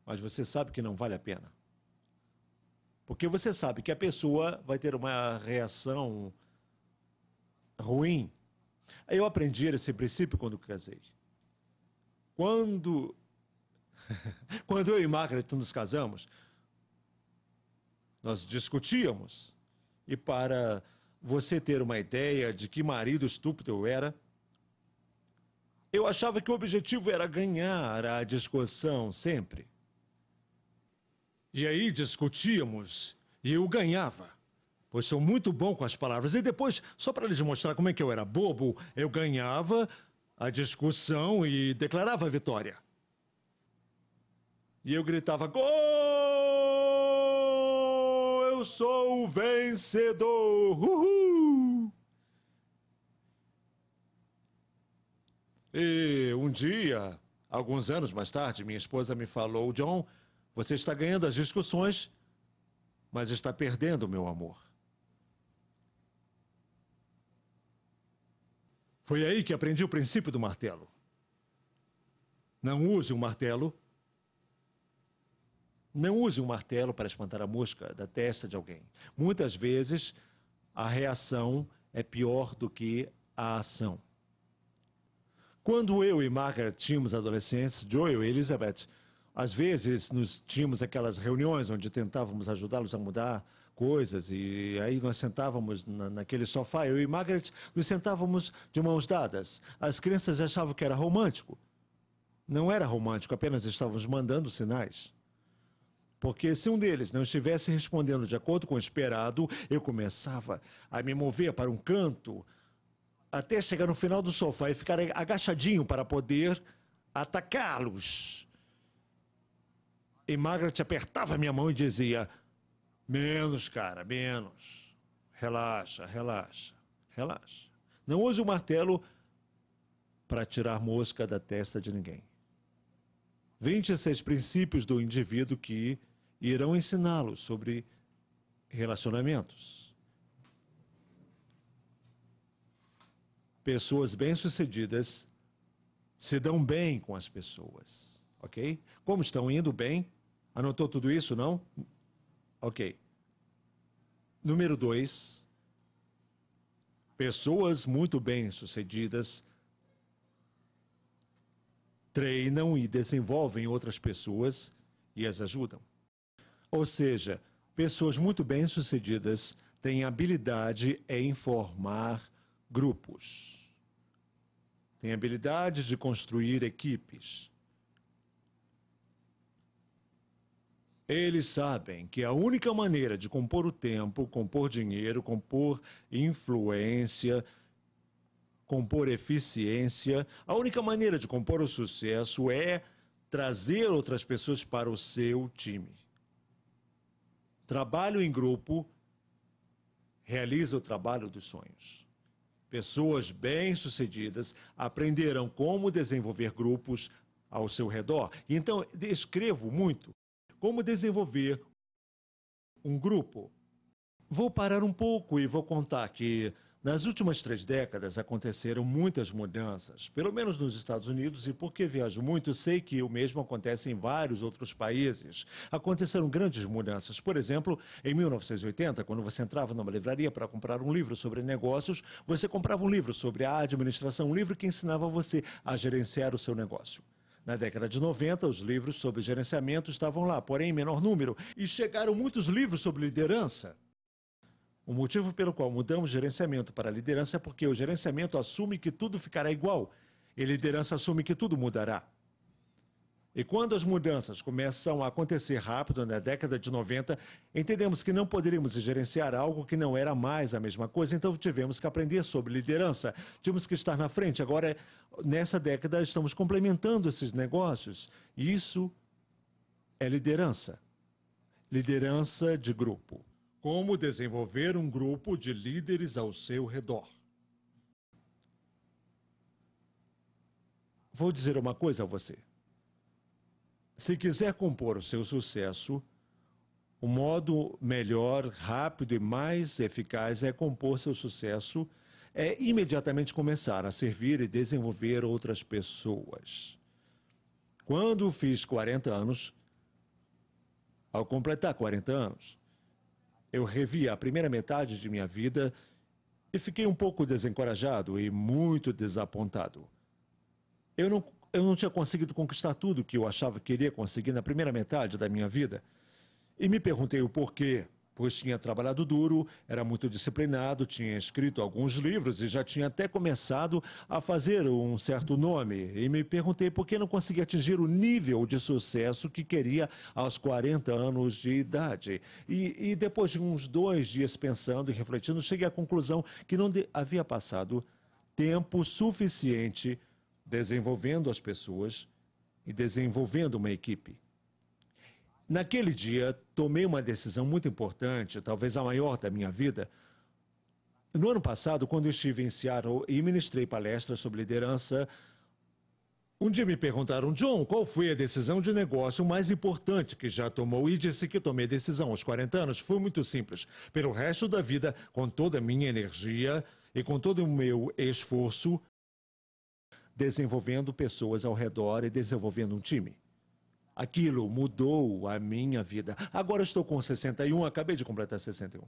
A: Mas você sabe que não vale a pena. Porque você sabe que a pessoa vai ter uma reação ruim. Eu aprendi esse princípio quando casei. Quando quando eu e Margaret nos casamos, nós discutíamos. E para você ter uma ideia de que marido estúpido eu era, eu achava que o objetivo era ganhar a discussão sempre. E aí discutíamos e eu ganhava, pois sou muito bom com as palavras. E depois, só para lhes mostrar como é que eu era bobo, eu ganhava a discussão e declarava a vitória. E eu gritava: Gol! Eu sou o vencedor! Uhul! E um dia, alguns anos mais tarde, minha esposa me falou: John, você está ganhando as discussões, mas está perdendo meu amor. Foi aí que aprendi o princípio do martelo. Não use um martelo não use um martelo para espantar a mosca da testa de alguém. Muitas vezes, a reação é pior do que a ação. Quando eu e Margaret tínhamos adolescentes, Joel e Elizabeth, às vezes nos tínhamos aquelas reuniões onde tentávamos ajudá-los a mudar coisas e aí nós sentávamos na, naquele sofá, eu e Margaret nos sentávamos de mãos dadas. As crianças achavam que era romântico. Não era romântico, apenas estávamos mandando sinais porque se um deles não estivesse respondendo de acordo com o esperado, eu começava a me mover para um canto até chegar no final do sofá e ficar agachadinho para poder atacá-los. E Margaret apertava minha mão e dizia: Menos, cara, menos. Relaxa, relaxa, relaxa. Não use o martelo para tirar mosca da testa de ninguém. 26 princípios do indivíduo que e irão ensiná-los sobre relacionamentos. Pessoas bem-sucedidas se dão bem com as pessoas, ok? Como estão indo bem? Anotou tudo isso, não? Ok. Número dois, pessoas muito bem-sucedidas treinam e desenvolvem outras pessoas e as ajudam. Ou seja, pessoas muito bem-sucedidas têm habilidade em formar grupos, têm habilidade de construir equipes. Eles sabem que a única maneira de compor o tempo, compor dinheiro, compor influência, compor eficiência, a única maneira de compor o sucesso é trazer outras pessoas para o seu time. Trabalho em grupo realiza o trabalho dos sonhos. Pessoas bem-sucedidas aprenderão como desenvolver grupos ao seu redor. Então, descrevo muito como desenvolver um grupo. Vou parar um pouco e vou contar que nas últimas três décadas aconteceram muitas mudanças, pelo menos nos Estados Unidos, e porque viajo muito, sei que o mesmo acontece em vários outros países. Aconteceram grandes mudanças. Por exemplo, em 1980, quando você entrava numa livraria para comprar um livro sobre negócios, você comprava um livro sobre a administração, um livro que ensinava você a gerenciar o seu negócio. Na década de 90, os livros sobre gerenciamento estavam lá, porém em menor número, e chegaram muitos livros sobre liderança. O motivo pelo qual mudamos gerenciamento para liderança é porque o gerenciamento assume que tudo ficará igual e liderança assume que tudo mudará. E quando as mudanças começam a acontecer rápido na década de 90, entendemos que não poderíamos gerenciar algo que não era mais a mesma coisa, então tivemos que aprender sobre liderança. Tínhamos que estar na frente. Agora, nessa década, estamos complementando esses negócios. Isso é liderança. Liderança de grupo. Como desenvolver um grupo de líderes ao seu redor. Vou dizer uma coisa a você. Se quiser compor o seu sucesso, o modo melhor, rápido e mais eficaz é compor seu sucesso é imediatamente começar a servir e desenvolver outras pessoas. Quando fiz 40 anos, ao completar 40 anos, eu revi a primeira metade de minha vida e fiquei um pouco desencorajado e muito desapontado. Eu não, eu não tinha conseguido conquistar tudo que eu achava que iria conseguir na primeira metade da minha vida. E me perguntei o porquê pois tinha trabalhado duro, era muito disciplinado, tinha escrito alguns livros e já tinha até começado a fazer um certo nome. E me perguntei por que não conseguia atingir o nível de sucesso que queria aos 40 anos de idade. E, e depois de uns dois dias pensando e refletindo, cheguei à conclusão que não de, havia passado tempo suficiente desenvolvendo as pessoas e desenvolvendo uma equipe. Naquele dia, tomei uma decisão muito importante, talvez a maior da minha vida. No ano passado, quando estive em Seattle e ministrei palestras sobre liderança, um dia me perguntaram, John, qual foi a decisão de negócio mais importante que já tomou? E disse que tomei decisão aos 40 anos. Foi muito simples. Pelo resto da vida, com toda a minha energia e com todo o meu esforço, desenvolvendo pessoas ao redor e desenvolvendo um time. Aquilo mudou a minha vida. Agora estou com 61, acabei de completar 61.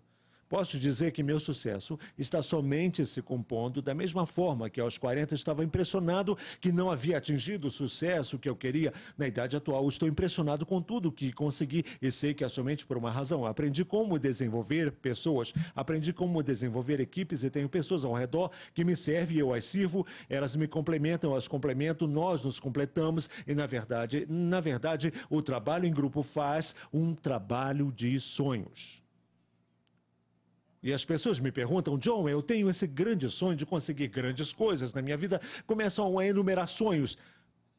A: Posso dizer que meu sucesso está somente se compondo da mesma forma que aos 40 estava impressionado que não havia atingido o sucesso que eu queria. Na idade atual, estou impressionado com tudo que consegui e sei que é somente por uma razão. Aprendi como desenvolver pessoas, aprendi como desenvolver equipes e tenho pessoas ao redor que me servem e eu as sirvo. Elas me complementam, eu as complemento, nós nos completamos e na verdade, na verdade, o trabalho em grupo faz um trabalho de sonhos. E as pessoas me perguntam, John, eu tenho esse grande sonho de conseguir grandes coisas na minha vida. Começam a enumerar sonhos.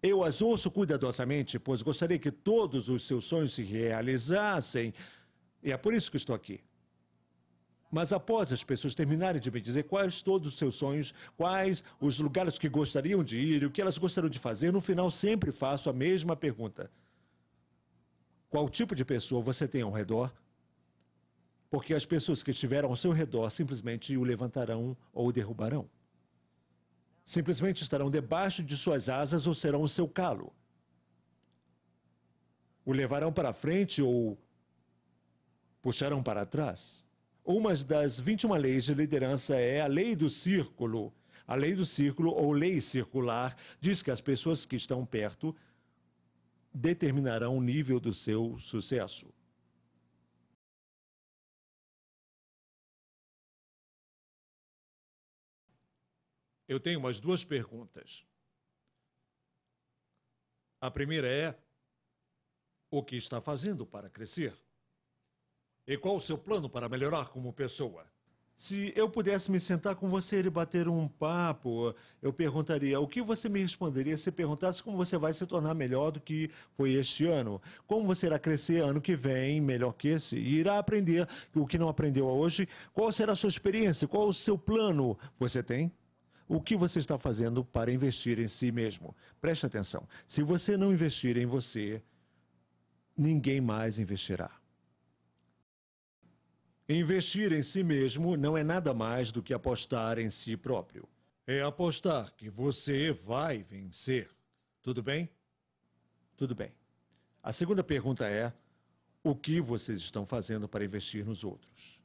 A: Eu as ouço cuidadosamente, pois gostaria que todos os seus sonhos se realizassem. E é por isso que estou aqui. Mas após as pessoas terminarem de me dizer quais todos os seus sonhos, quais os lugares que gostariam de ir, o que elas gostariam de fazer, no final sempre faço a mesma pergunta. Qual tipo de pessoa você tem ao redor porque as pessoas que estiveram ao seu redor simplesmente o levantarão ou o derrubarão. Simplesmente estarão debaixo de suas asas ou serão o seu calo. O levarão para frente ou puxarão para trás. Uma das 21 leis de liderança é a lei do círculo. A lei do círculo ou lei circular diz que as pessoas que estão perto determinarão o nível do seu sucesso. Eu tenho umas duas perguntas. A primeira é: o que está fazendo para crescer? E qual o seu plano para melhorar como pessoa? Se eu pudesse me sentar com você e bater um papo, eu perguntaria: o que você me responderia se perguntasse como você vai se tornar melhor do que foi este ano? Como você irá crescer ano que vem, melhor que esse? E irá aprender o que não aprendeu hoje? Qual será a sua experiência? Qual o seu plano? Você tem? o que você está fazendo para investir em si mesmo. Preste atenção: se você não investir em você, ninguém mais investirá. Investir em si mesmo não é nada mais do que apostar em si próprio. É apostar que você vai vencer. Tudo bem? Tudo bem. A segunda pergunta é: o que vocês estão fazendo para investir nos outros?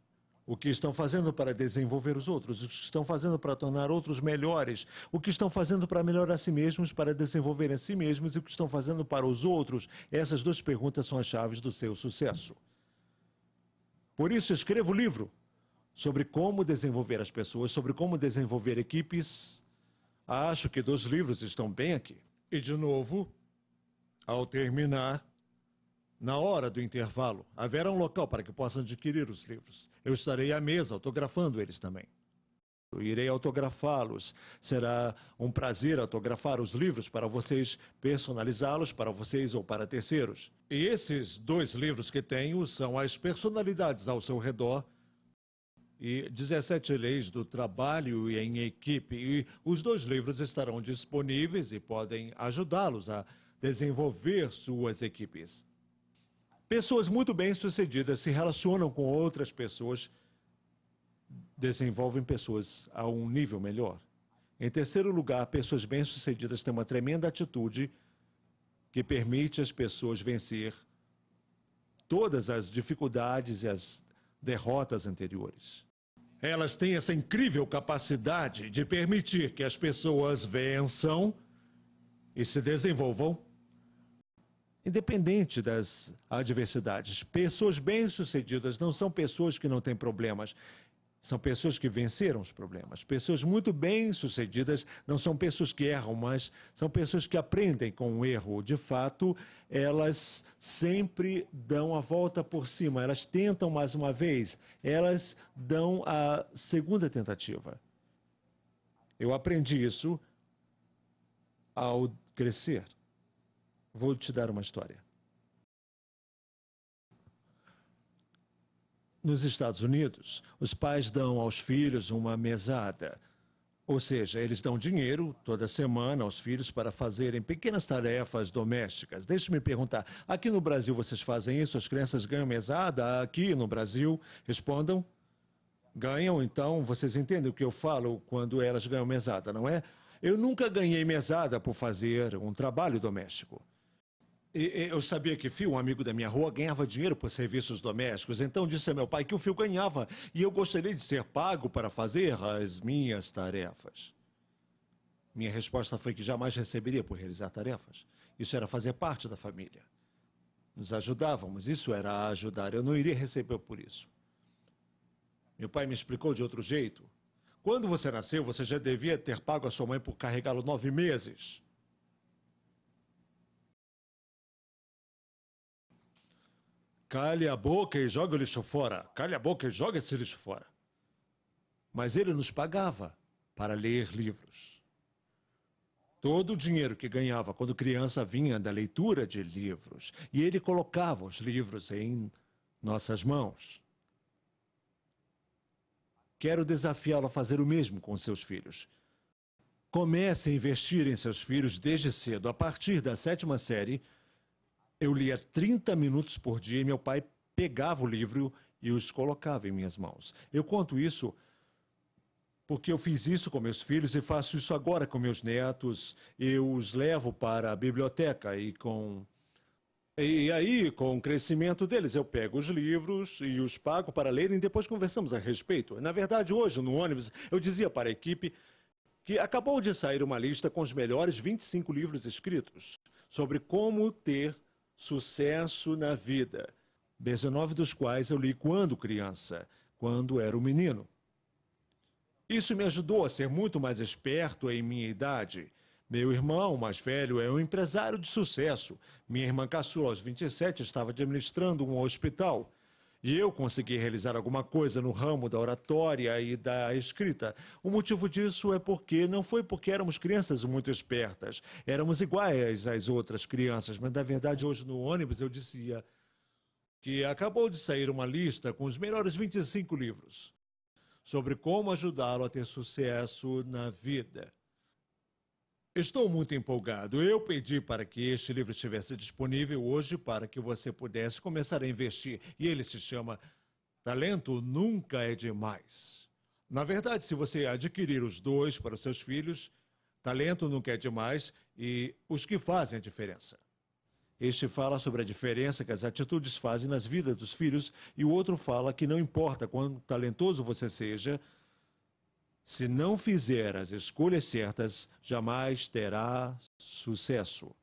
A: o que estão fazendo para desenvolver os outros, o que estão fazendo para tornar outros melhores, o que estão fazendo para melhorar a si mesmos, para desenvolver a si mesmos e o que estão fazendo para os outros. Essas duas perguntas são as chaves do seu sucesso. Por isso, escrevo o livro sobre como desenvolver as pessoas, sobre como desenvolver equipes. Acho que dois livros estão bem aqui. E, de novo, ao terminar, na hora do intervalo, haverá um local para que possam adquirir os livros. Eu estarei à mesa autografando eles também. Eu irei autografá-los. Será um prazer autografar os livros para vocês, personalizá-los para vocês ou para terceiros. E esses dois livros que tenho são As Personalidades ao Seu Redor e 17 Leis do Trabalho em Equipe. E os dois livros estarão disponíveis e podem ajudá-los a desenvolver suas equipes. Pessoas muito bem-sucedidas se relacionam com outras pessoas, desenvolvem pessoas a um nível melhor. Em terceiro lugar, pessoas bem-sucedidas têm uma tremenda atitude que permite as pessoas vencer todas as dificuldades e as derrotas anteriores. Elas têm essa incrível capacidade de permitir que as pessoas vençam e se desenvolvam independente das adversidades. Pessoas bem-sucedidas não são pessoas que não têm problemas. São pessoas que venceram os problemas. Pessoas muito bem-sucedidas não são pessoas que erram, mas são pessoas que aprendem com o erro. De fato, elas sempre dão a volta por cima, elas tentam mais uma vez, elas dão a segunda tentativa. Eu aprendi isso ao crescer. Vou te dar uma história. Nos Estados Unidos, os pais dão aos filhos uma mesada. Ou seja, eles dão dinheiro toda semana aos filhos para fazerem pequenas tarefas domésticas. Deixe-me perguntar: aqui no Brasil vocês fazem isso? As crianças ganham mesada? Aqui no Brasil? Respondam. Ganham, então vocês entendem o que eu falo quando elas ganham mesada, não é? Eu nunca ganhei mesada por fazer um trabalho doméstico. Eu sabia que Fio, um amigo da minha rua, ganhava dinheiro por serviços domésticos. Então disse a meu pai que o Fio ganhava e eu gostaria de ser pago para fazer as minhas tarefas. Minha resposta foi que jamais receberia por realizar tarefas. Isso era fazer parte da família. Nos ajudávamos, isso era ajudar. Eu não iria receber por isso. Meu pai me explicou de outro jeito. Quando você nasceu, você já devia ter pago a sua mãe por carregá-lo nove meses. Cale a boca e joga o lixo fora. Cale a boca e joga esse lixo fora. Mas ele nos pagava para ler livros. Todo o dinheiro que ganhava quando criança vinha da leitura de livros, e ele colocava os livros em nossas mãos. Quero desafiá-lo a fazer o mesmo com seus filhos. Comece a investir em seus filhos desde cedo, a partir da sétima série, eu lia 30 minutos por dia e meu pai pegava o livro e os colocava em minhas mãos. Eu conto isso porque eu fiz isso com meus filhos e faço isso agora com meus netos. Eu os levo para a biblioteca e com e aí, com o crescimento deles, eu pego os livros e os pago para lerem e depois conversamos a respeito. Na verdade, hoje, no ônibus, eu dizia para a equipe que acabou de sair uma lista com os melhores 25 livros escritos sobre como ter Sucesso na Vida, 19 dos quais eu li quando criança, quando era um menino. Isso me ajudou a ser muito mais esperto em minha idade. Meu irmão, mais velho, é um empresário de sucesso. Minha irmã caçula, aos 27, estava administrando um hospital. E eu consegui realizar alguma coisa no ramo da oratória e da escrita. O motivo disso é porque não foi porque éramos crianças muito espertas, éramos iguais às outras crianças, mas na verdade hoje no ônibus eu dizia que acabou de sair uma lista com os melhores 25 livros sobre como ajudá-lo a ter sucesso na vida. Estou muito empolgado. Eu pedi para que este livro estivesse disponível hoje para que você pudesse começar a investir. E ele se chama Talento Nunca é Demais. Na verdade, se você adquirir os dois para os seus filhos, Talento Nunca é Demais e Os que Fazem a Diferença. Este fala sobre a diferença que as atitudes fazem nas vidas dos filhos, e o outro fala que não importa quão talentoso você seja, se não fizer as escolhas certas, jamais terá sucesso.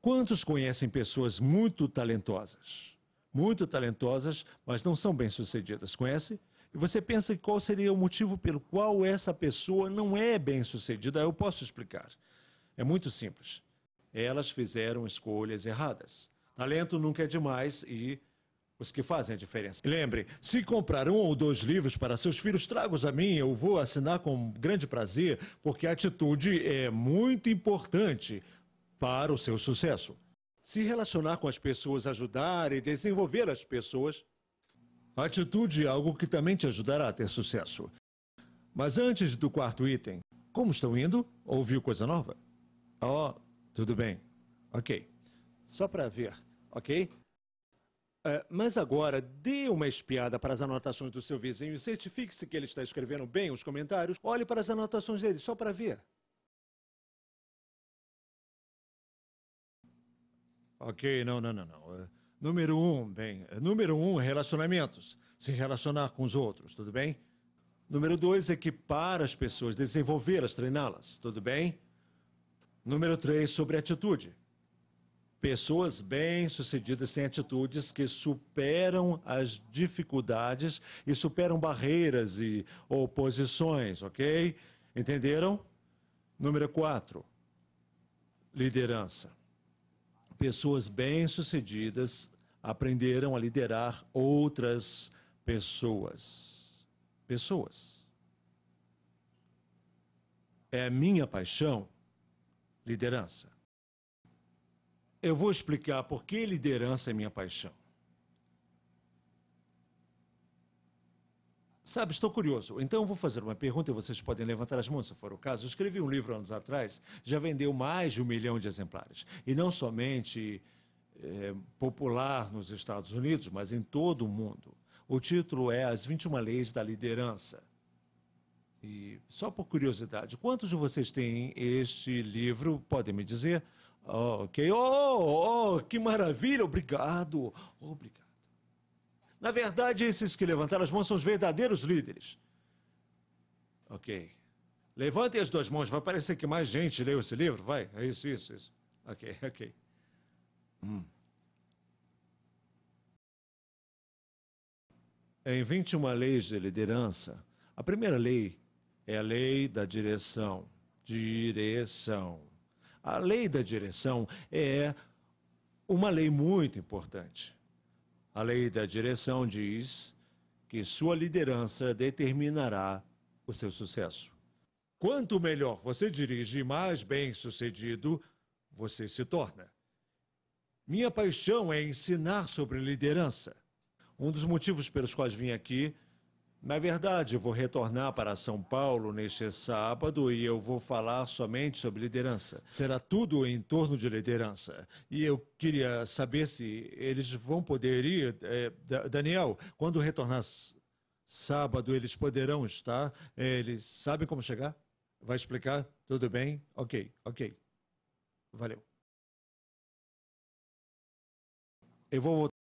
A: Quantos conhecem pessoas muito talentosas? Muito talentosas, mas não são bem-sucedidas, conhece? E você pensa qual seria o motivo pelo qual essa pessoa não é bem-sucedida? Eu posso explicar. É muito simples. Elas fizeram escolhas erradas. Talento nunca é demais e os que fazem a diferença. Lembre, se comprar um ou dois livros para seus filhos, traga-os a mim, eu vou assinar com grande prazer, porque a atitude é muito importante para o seu sucesso. Se relacionar com as pessoas, ajudar e desenvolver as pessoas, a atitude é algo que também te ajudará a ter sucesso. Mas antes do quarto item, como estão indo? Ouviu coisa nova? oh, tudo bem. Ok. Só para ver, ok? Ah, mas agora, dê uma espiada para as anotações do seu vizinho e certifique-se que ele está escrevendo bem os comentários. Olhe para as anotações dele, só para ver. Ok, não, não, não, não. Ah, número um, bem. Ah, número um, relacionamentos. Se relacionar com os outros, tudo bem? Número dois, equipar as pessoas, desenvolver-as, treiná-las, tudo bem? Número três, sobre atitude. Pessoas bem-sucedidas têm atitudes que superam as dificuldades e superam barreiras e oposições, ok? Entenderam? Número 4. Liderança. Pessoas bem-sucedidas aprenderam a liderar outras pessoas. Pessoas. É minha paixão liderança. Eu vou explicar por que liderança é minha paixão. Sabe, estou curioso. Então eu vou fazer uma pergunta e vocês podem levantar as mãos se for o caso. Eu escrevi um livro anos atrás, já vendeu mais de um milhão de exemplares. E não somente é, popular nos Estados Unidos, mas em todo o mundo. O título é As 21 Leis da Liderança. E só por curiosidade, quantos de vocês têm este livro? Podem me dizer? Ok. Oh, oh, que maravilha! Obrigado! Obrigado. Na verdade, esses que levantaram as mãos são os verdadeiros líderes. Ok. Levantem as duas mãos, vai parecer que mais gente leu esse livro, vai. É isso, isso, isso. Ok, ok. Hum. Em 21 leis de liderança, a primeira lei é a lei da direção. Direção. A lei da direção é uma lei muito importante. A lei da direção diz que sua liderança determinará o seu sucesso. Quanto melhor você dirige, mais bem-sucedido você se torna. Minha paixão é ensinar sobre liderança. Um dos motivos pelos quais vim aqui na verdade, vou retornar para São Paulo neste sábado e eu vou falar somente sobre liderança. Será tudo em torno de liderança. E eu queria saber se eles vão poder ir. É, Daniel, quando retornar sábado, eles poderão estar? Eles sabem como chegar? Vai explicar? Tudo bem? Ok, ok. Valeu. Eu vou voltar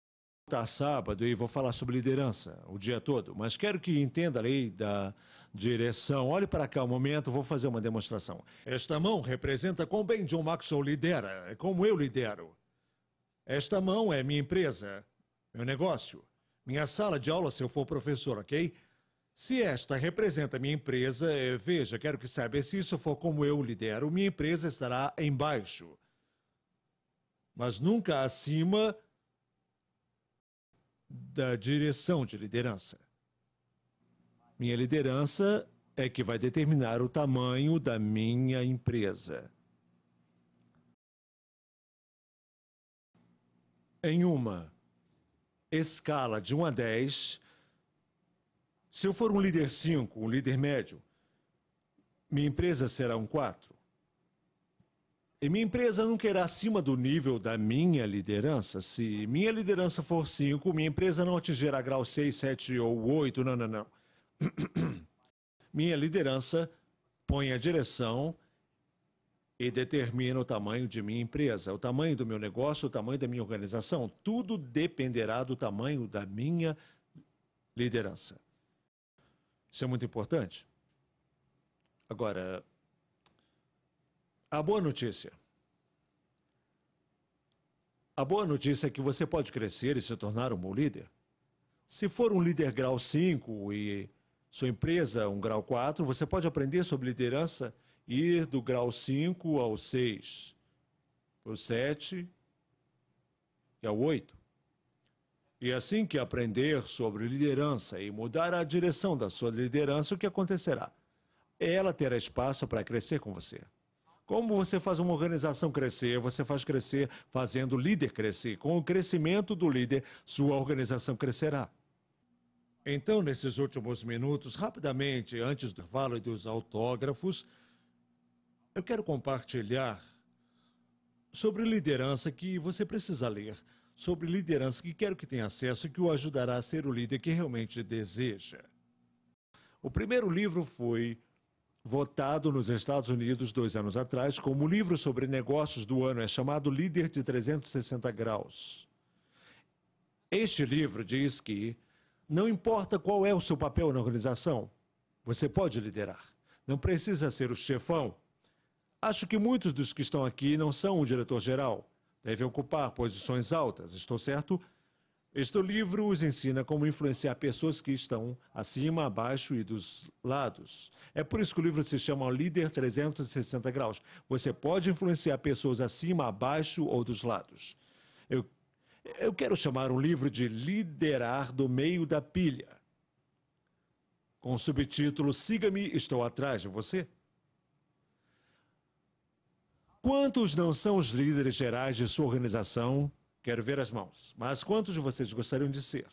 A: tá sábado e vou falar sobre liderança o dia todo, mas quero que entenda a lei da direção. Olhe para cá um momento, vou fazer uma demonstração. Esta mão representa como bem John Maxwell lidera, é como eu lidero. Esta mão é minha empresa, meu negócio, minha sala de aula se eu for professor, ok? Se esta representa minha empresa, eh, veja, quero que saiba, se isso for como eu lidero, minha empresa estará embaixo. Mas nunca acima da direção de liderança. Minha liderança é que vai determinar o tamanho da minha empresa. Em uma escala de 1 a 10, se eu for um líder 5, um líder médio, minha empresa será um 4. E minha empresa nunca irá acima do nível da minha liderança. Se minha liderança for 5, minha empresa não atingirá grau 6, 7 ou 8. Não, não, não. minha liderança põe a direção e determina o tamanho de minha empresa, o tamanho do meu negócio, o tamanho da minha organização. Tudo dependerá do tamanho da minha liderança. Isso é muito importante. Agora, a boa notícia. A boa notícia é que você pode crescer e se tornar um bom líder. Se for um líder grau 5 e sua empresa um grau 4, você pode aprender sobre liderança e ir do grau 5 ao 6, ao 7 e ao 8. E assim que aprender sobre liderança e mudar a direção da sua liderança, o que acontecerá? Ela terá espaço para crescer com você. Como você faz uma organização crescer? Você faz crescer fazendo o líder crescer. Com o crescimento do líder, sua organização crescerá. Então, nesses últimos minutos, rapidamente, antes do intervalo e dos autógrafos, eu quero compartilhar sobre liderança que você precisa ler, sobre liderança que quero que tenha acesso e que o ajudará a ser o líder que realmente deseja. O primeiro livro foi votado nos Estados Unidos dois anos atrás como o livro sobre negócios do ano. É chamado Líder de 360 Graus. Este livro diz que não importa qual é o seu papel na organização, você pode liderar. Não precisa ser o chefão. Acho que muitos dos que estão aqui não são o diretor-geral. Devem ocupar posições altas, estou certo? Este livro os ensina como influenciar pessoas que estão acima, abaixo e dos lados. É por isso que o livro se chama Líder 360 Graus. Você pode influenciar pessoas acima, abaixo ou dos lados. Eu, eu quero chamar um livro de Liderar do Meio da Pilha. Com o subtítulo Siga-me, estou atrás de você. Quantos não são os líderes gerais de sua organização Quero ver as mãos. Mas quantos de vocês gostariam de ser?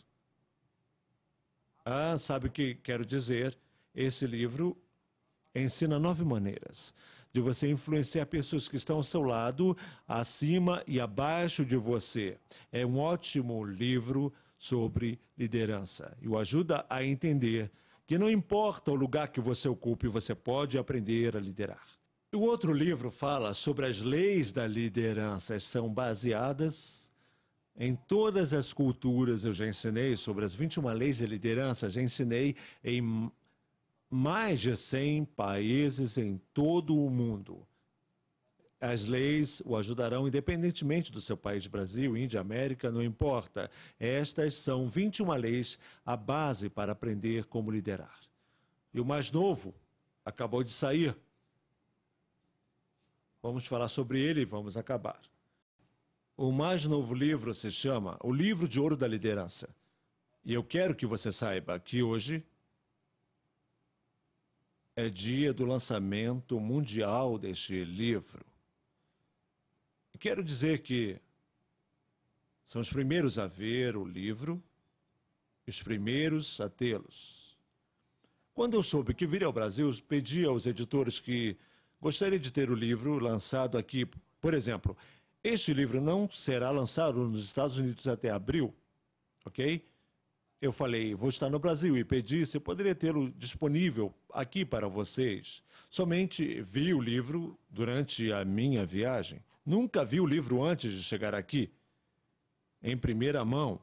A: Ah, sabe o que quero dizer? Esse livro ensina nove maneiras de você influenciar pessoas que estão ao seu lado, acima e abaixo de você. É um ótimo livro sobre liderança e o ajuda a entender que não importa o lugar que você ocupe, você pode aprender a liderar. O outro livro fala sobre as leis da liderança, são baseadas em todas as culturas eu já ensinei sobre as 21 leis de liderança, já ensinei em mais de 100 países em todo o mundo. As leis o ajudarão independentemente do seu país, Brasil, Índia, América, não importa. Estas são 21 leis, a base para aprender como liderar. E o mais novo acabou de sair. Vamos falar sobre ele e vamos acabar. O mais novo livro se chama O Livro de Ouro da Liderança. E eu quero que você saiba que hoje é dia do lançamento mundial deste livro. quero dizer que são os primeiros a ver o livro, os primeiros a tê-los. Quando eu soube que viria ao Brasil, pedi aos editores que gostaria de ter o livro lançado aqui, por exemplo, este livro não será lançado nos Estados Unidos até abril, ok? Eu falei, vou estar no Brasil e pedi se eu poderia tê-lo disponível aqui para vocês. Somente vi o livro durante a minha viagem. Nunca vi o livro antes de chegar aqui, em primeira mão.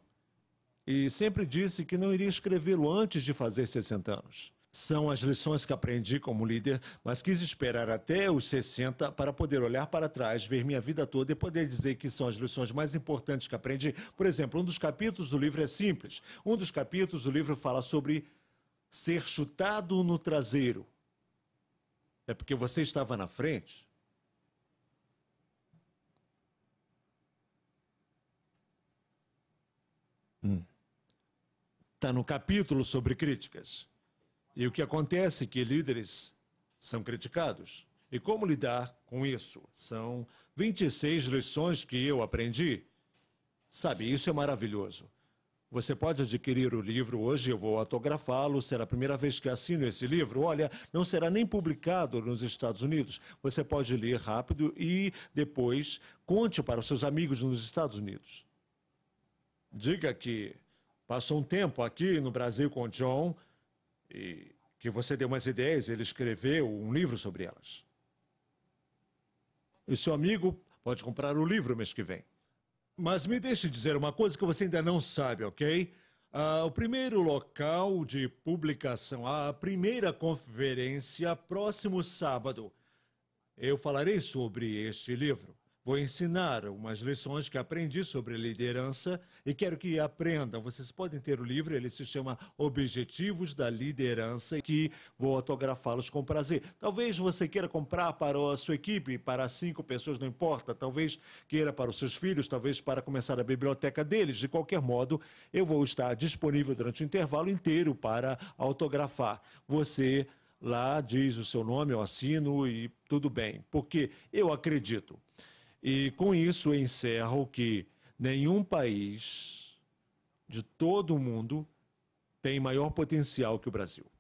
A: E sempre disse que não iria escrevê-lo antes de fazer 60 anos. São as lições que aprendi como líder, mas quis esperar até os 60 para poder olhar para trás, ver minha vida toda e poder dizer que são as lições mais importantes que aprendi. Por exemplo, um dos capítulos do livro é simples. Um dos capítulos do livro fala sobre ser chutado no traseiro. É porque você estava na frente. Está hum. Tá no capítulo sobre críticas. E o que acontece é que líderes são criticados. E como lidar com isso? São 26 lições que eu aprendi. Sabe, isso é maravilhoso. Você pode adquirir o livro hoje, eu vou autografá-lo, será a primeira vez que assino esse livro. Olha, não será nem publicado nos Estados Unidos. Você pode ler rápido e depois conte para os seus amigos nos Estados Unidos. Diga que passou um tempo aqui no Brasil com John e que você deu umas ideias, ele escreveu um livro sobre elas. E seu amigo pode comprar o livro mês que vem. Mas me deixe dizer uma coisa que você ainda não sabe, ok? Ah, o primeiro local de publicação, a primeira conferência, próximo sábado. Eu falarei sobre este livro. Vou ensinar umas lições que aprendi sobre liderança e quero que aprendam. Vocês podem ter o livro, ele se chama Objetivos da Liderança, que vou autografá-los com prazer. Talvez você queira comprar para a sua equipe, para cinco pessoas, não importa. Talvez queira para os seus filhos, talvez para começar a biblioteca deles. De qualquer modo, eu vou estar disponível durante o intervalo inteiro para autografar. Você lá diz o seu nome, eu assino e tudo bem, porque eu acredito. E com isso encerro que nenhum país de todo o mundo tem maior potencial que o Brasil.